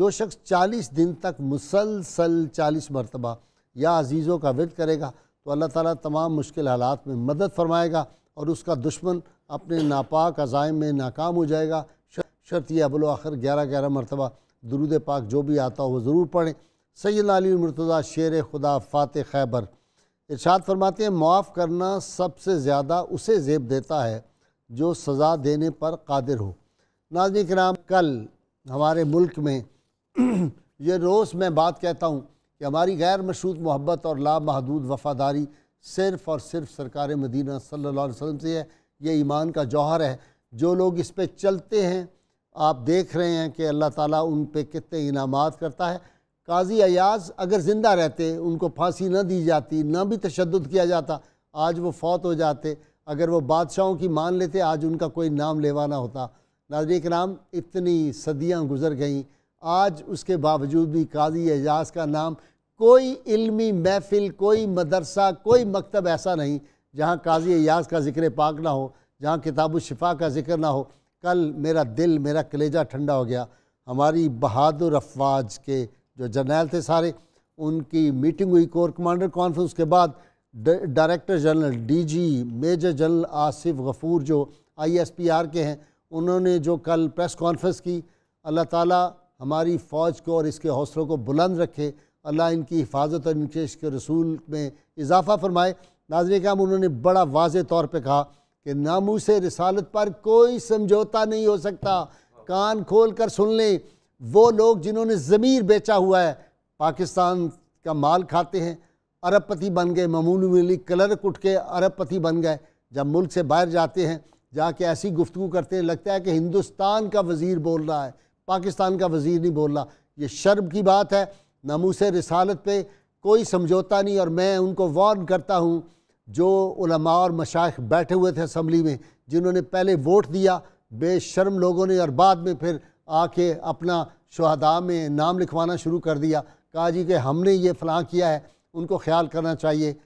जो शख्स चालीस दिन तक मुसलसल चालीस मरतबा या अजीज़ों का विद करेगा तो अल्लाह ताला तमाम मुश्किल हालात में मदद फरमाएगा और उसका दुश्मन अपने नापाक अजायम में नाकाम हो जाएगा शर्त यह अबुल आखिर ग्यारह ग्यारह मरतबा दरूद पाक जो भी आता हो ज़रूर पढ़ें सैद अली मुर्तज़ा शेर खुदा फ़ात खैबर इर्शाद फरमाते हैं मुआफ़ करना सबसे ज़्यादा उसे जेब देता है जो सज़ा देने पर कादिर हो नाजन कराम कल हमारे मुल्क में ये रोज़ मैं बात कहता हूँ कि हमारी गैर मशरूत मोहब्बत और लामहदूद वफादारी सिर्फ़ और सिर्फ सरकार मदीना सल्लल्लाहु अलैहि वसल्लम से है ये ईमान का जौहर है जो लोग इस पर चलते हैं आप देख रहे हैं कि अल्लाह ताला उन पर कितने इनामात करता है काजी अयाज अगर ज़िंदा रहते उनको फांसी न दी जाती ना भी तशद किया जाता आज वो फौत हो जाते अगर वो बादशाहों की मान लेते आज उनका कोई नाम लेवाना होता नाजरिक नाम इतनी सदियाँ गुजर गईं आज उसके बावजूद भी काजी एजाज का नाम कोई इल्मी महफिल कोई मदरसा कोई मकतब ऐसा नहीं जहाँ काजी अयाज का जिक्र पाक ना हो जहाँ किताब शिफा का जिक्र ना हो कल मेरा दिल मेरा कलेजा ठंडा हो गया हमारी बहादुर अफवाज के जो जर्नैल थे सारे उनकी मीटिंग हुई कोर कमांडर कॉन्फ्रेंस के बाद director general DG major general Asif Ghafoor जो आईएसपीआर के हैं उन्होंने जो कल प्रेस कॉन्फ्रेंस की अल्लाह ताला हमारी फ़ौज को और इसके हौसलों को बुलंद रखे अल्लाह इनकी हिफाजत और इनके इश्क रसूल में इजाफ़ा फरमाए नाजर क्या उन्होंने बड़ा वाज तौर पर कहा कि नामू से रसालत पर कोई समझौता नहीं हो सकता कान खोल कर सुन लें वो लोग जिन्होंने ज़मीर बेचा हुआ है पाकिस्तान का माल खाते हैं अरबपति बन गए ममून मिली क्लर्क उठ के अरबपति बन गए जब मुल्क से बाहर जाते हैं जाके ऐसी गुफ्तु करते हैं लगता है कि हिंदुस्तान का वज़ीर बोल रहा है पाकिस्तान का वज़ीर नहीं बोल रहा ये शर्म की बात है नमूस रसालत पे कोई समझौता नहीं और मैं उनको वार्न करता हूँ जो उलमा और मशाइ बैठे हुए थे असम्बली में जिन्होंने पहले वोट दिया बेशर्म लोगों ने और बाद में फिर आके अपना शहदा में नाम लिखवाना शुरू कर दिया कहा जी कि हमने ये फ़लाँ किया है उनको ख्याल करना चाहिए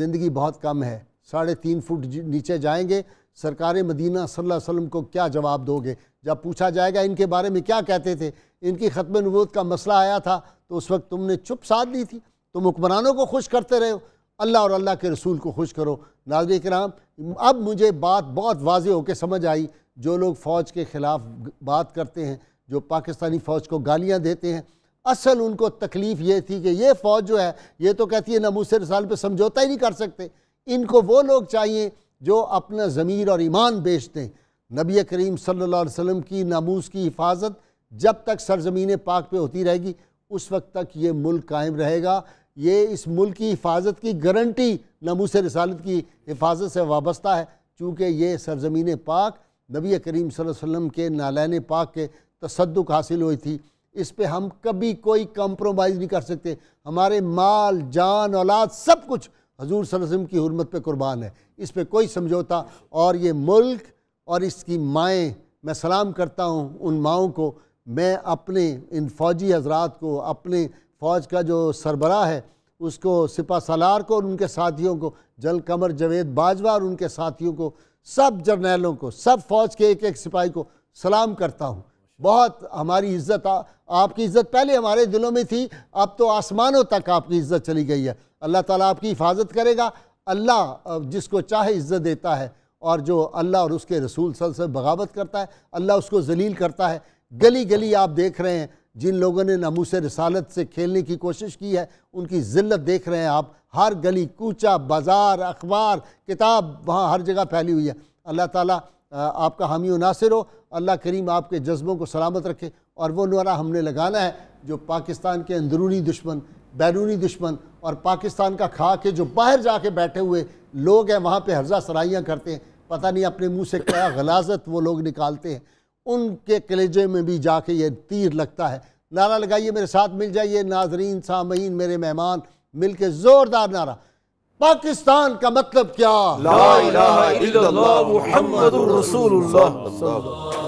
ज़िंदगी बहुत कम है साढ़े तीन फुट नीचे जाएंगे सरकार मदीना सल्लल्लाहु अलैहि वसल्लम को क्या जवाब दोगे जब पूछा जाएगा इनके बारे में क्या कहते थे इनकी ख़त्म नबूत का मसला आया था तो उस वक्त तुमने चुप साध ली थी तुम हुक्मरानों को खुश करते रहे हो अल्लाह और अल्लाह के रसूल को खुश करो नाजर कराम अब मुझे बात बहुत वाज होकर समझ आई जो लोग फ़ौज के ख़िलाफ़ बात करते हैं जो पाकिस्तानी फ़ौज को गालियाँ देते हैं असल उनको तकलीफ़ ये थी कि ये फ़ौज जो है ये तो कहती है नमूस रसाल पर समझौता ही नहीं कर सकते इनको वो लोग चाहिए जो अपना ज़मीर और ईमान बेच दें नबी करीम सल्ला वसम की नामूस की हिफाजत जब तक सरजमीन पाक पर होती रहेगी उस वक्त तक ये मुल्क कायम रहेगा ये इस मुल्क की हिफाजत की गारंटी नमूस रसालत की हिफाजत से वाबस्ता है चूँकि ये सरजमीन पाक नबी करीम वसम के नालान पाक के तसदुक हासिल हुई थी इस पर हम कभी कोई कम्प्रोमाइज़ नहीं कर सकते हमारे माल जान औलाद सब कुछ हजूर सलम की हरमत पे कुर्बान है इस पर कोई समझौता और ये मुल्क और इसकी माएँ मैं सलाम करता हूँ उन माओं को मैं अपने इन फौजी हजरात को अपने फ़ौज का जो सरबरा है उसको सिपा सलार को और उनके साथियों को जल कमर जवेद बाजवा और उनके साथियों को सब जर्नैलों को सब फ़ौज के एक एक सिपाही को सलाम करता हूँ बहुत हमारी इज्जत आपकी इज्जत पहले हमारे दिलों में थी अब तो आसमानों तक आपकी इज्जत चली गई है अल्लाह ताला आपकी हिफाजत करेगा अल्लाह जिसको चाहे इज्जत देता है और जो अल्लाह और उसके रसूल सल से बगावत करता है अल्लाह उसको जलील करता है गली गली आप देख रहे हैं जिन लोगों ने नमूस रसालत से खेलने की कोशिश की है उनकी ज़िल्लत देख रहे हैं आप हर गली कूचा बाज़ार अखबार किताब वहाँ हर जगह फैली हुई है अल्लाह ताली आपका हामी नासिर हो अल्लाह करीम आपके जज्बों को सलामत रखे और वो नारा हमने लगाना है जो पाकिस्तान के अंदरूनी दुश्मन बैरूनी दुश्मन और पाकिस्तान का खा के जो बाहर जा के बैठे हुए लोग हैं वहाँ पर हर्जा सराइयाँ करते हैं पता नहीं अपने मुँह से क्या गलाजत वो लोग निकालते हैं उनके कलेजे में भी जाके ये तीर लगता है नारा लगाइए मेरे साथ मिल जाइए नाजरीन सामीन मेरे मेहमान मिल के ज़ोरदार नारा پاکستان کا مطلب کیا لا الہ الا اللہ محمد رسول اللہ, اللہ